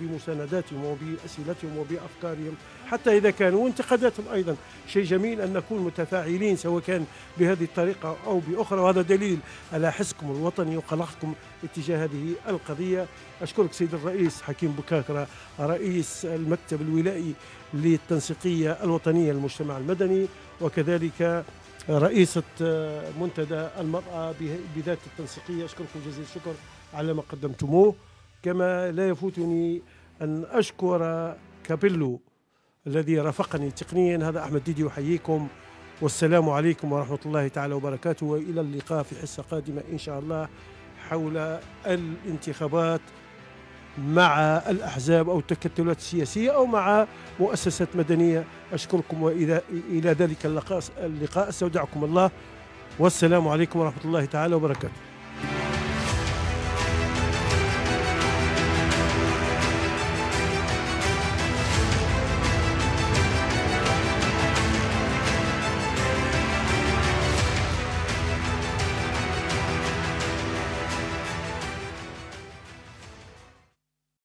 بمسانداتهم وباسئلتهم وبافكارهم حتى اذا كانوا وانتقاداتهم ايضا شيء جميل ان نكون متفاعلين سواء كان بهذه الطريقه او باخرى وهذا دليل على حسكم الوطني وقلقكم اتجاه هذه القضيه اشكرك سيد الرئيس حكيم بكاكره رئيس المكتب الولائي للتنسيقيه الوطنيه للمجتمع المدني وكذلك رئيسة آه، منتدى المرأة بذات التنسيقية أشكركم جزيل الشكر على ما قدمتموه كما لا يفوتني أن أشكر كابيلو الذي رافقني تقنيا هذا أحمد ديدي يحييكم والسلام عليكم ورحمة الله تعالى وبركاته وإلى اللقاء في حصة قادمة إن شاء الله حول الانتخابات مع الأحزاب أو التكتلات السياسية أو مع مؤسسات مدنية أشكركم وإلى إلى ذلك اللقاء, اللقاء استودعكم الله والسلام عليكم ورحمة الله تعالى وبركاته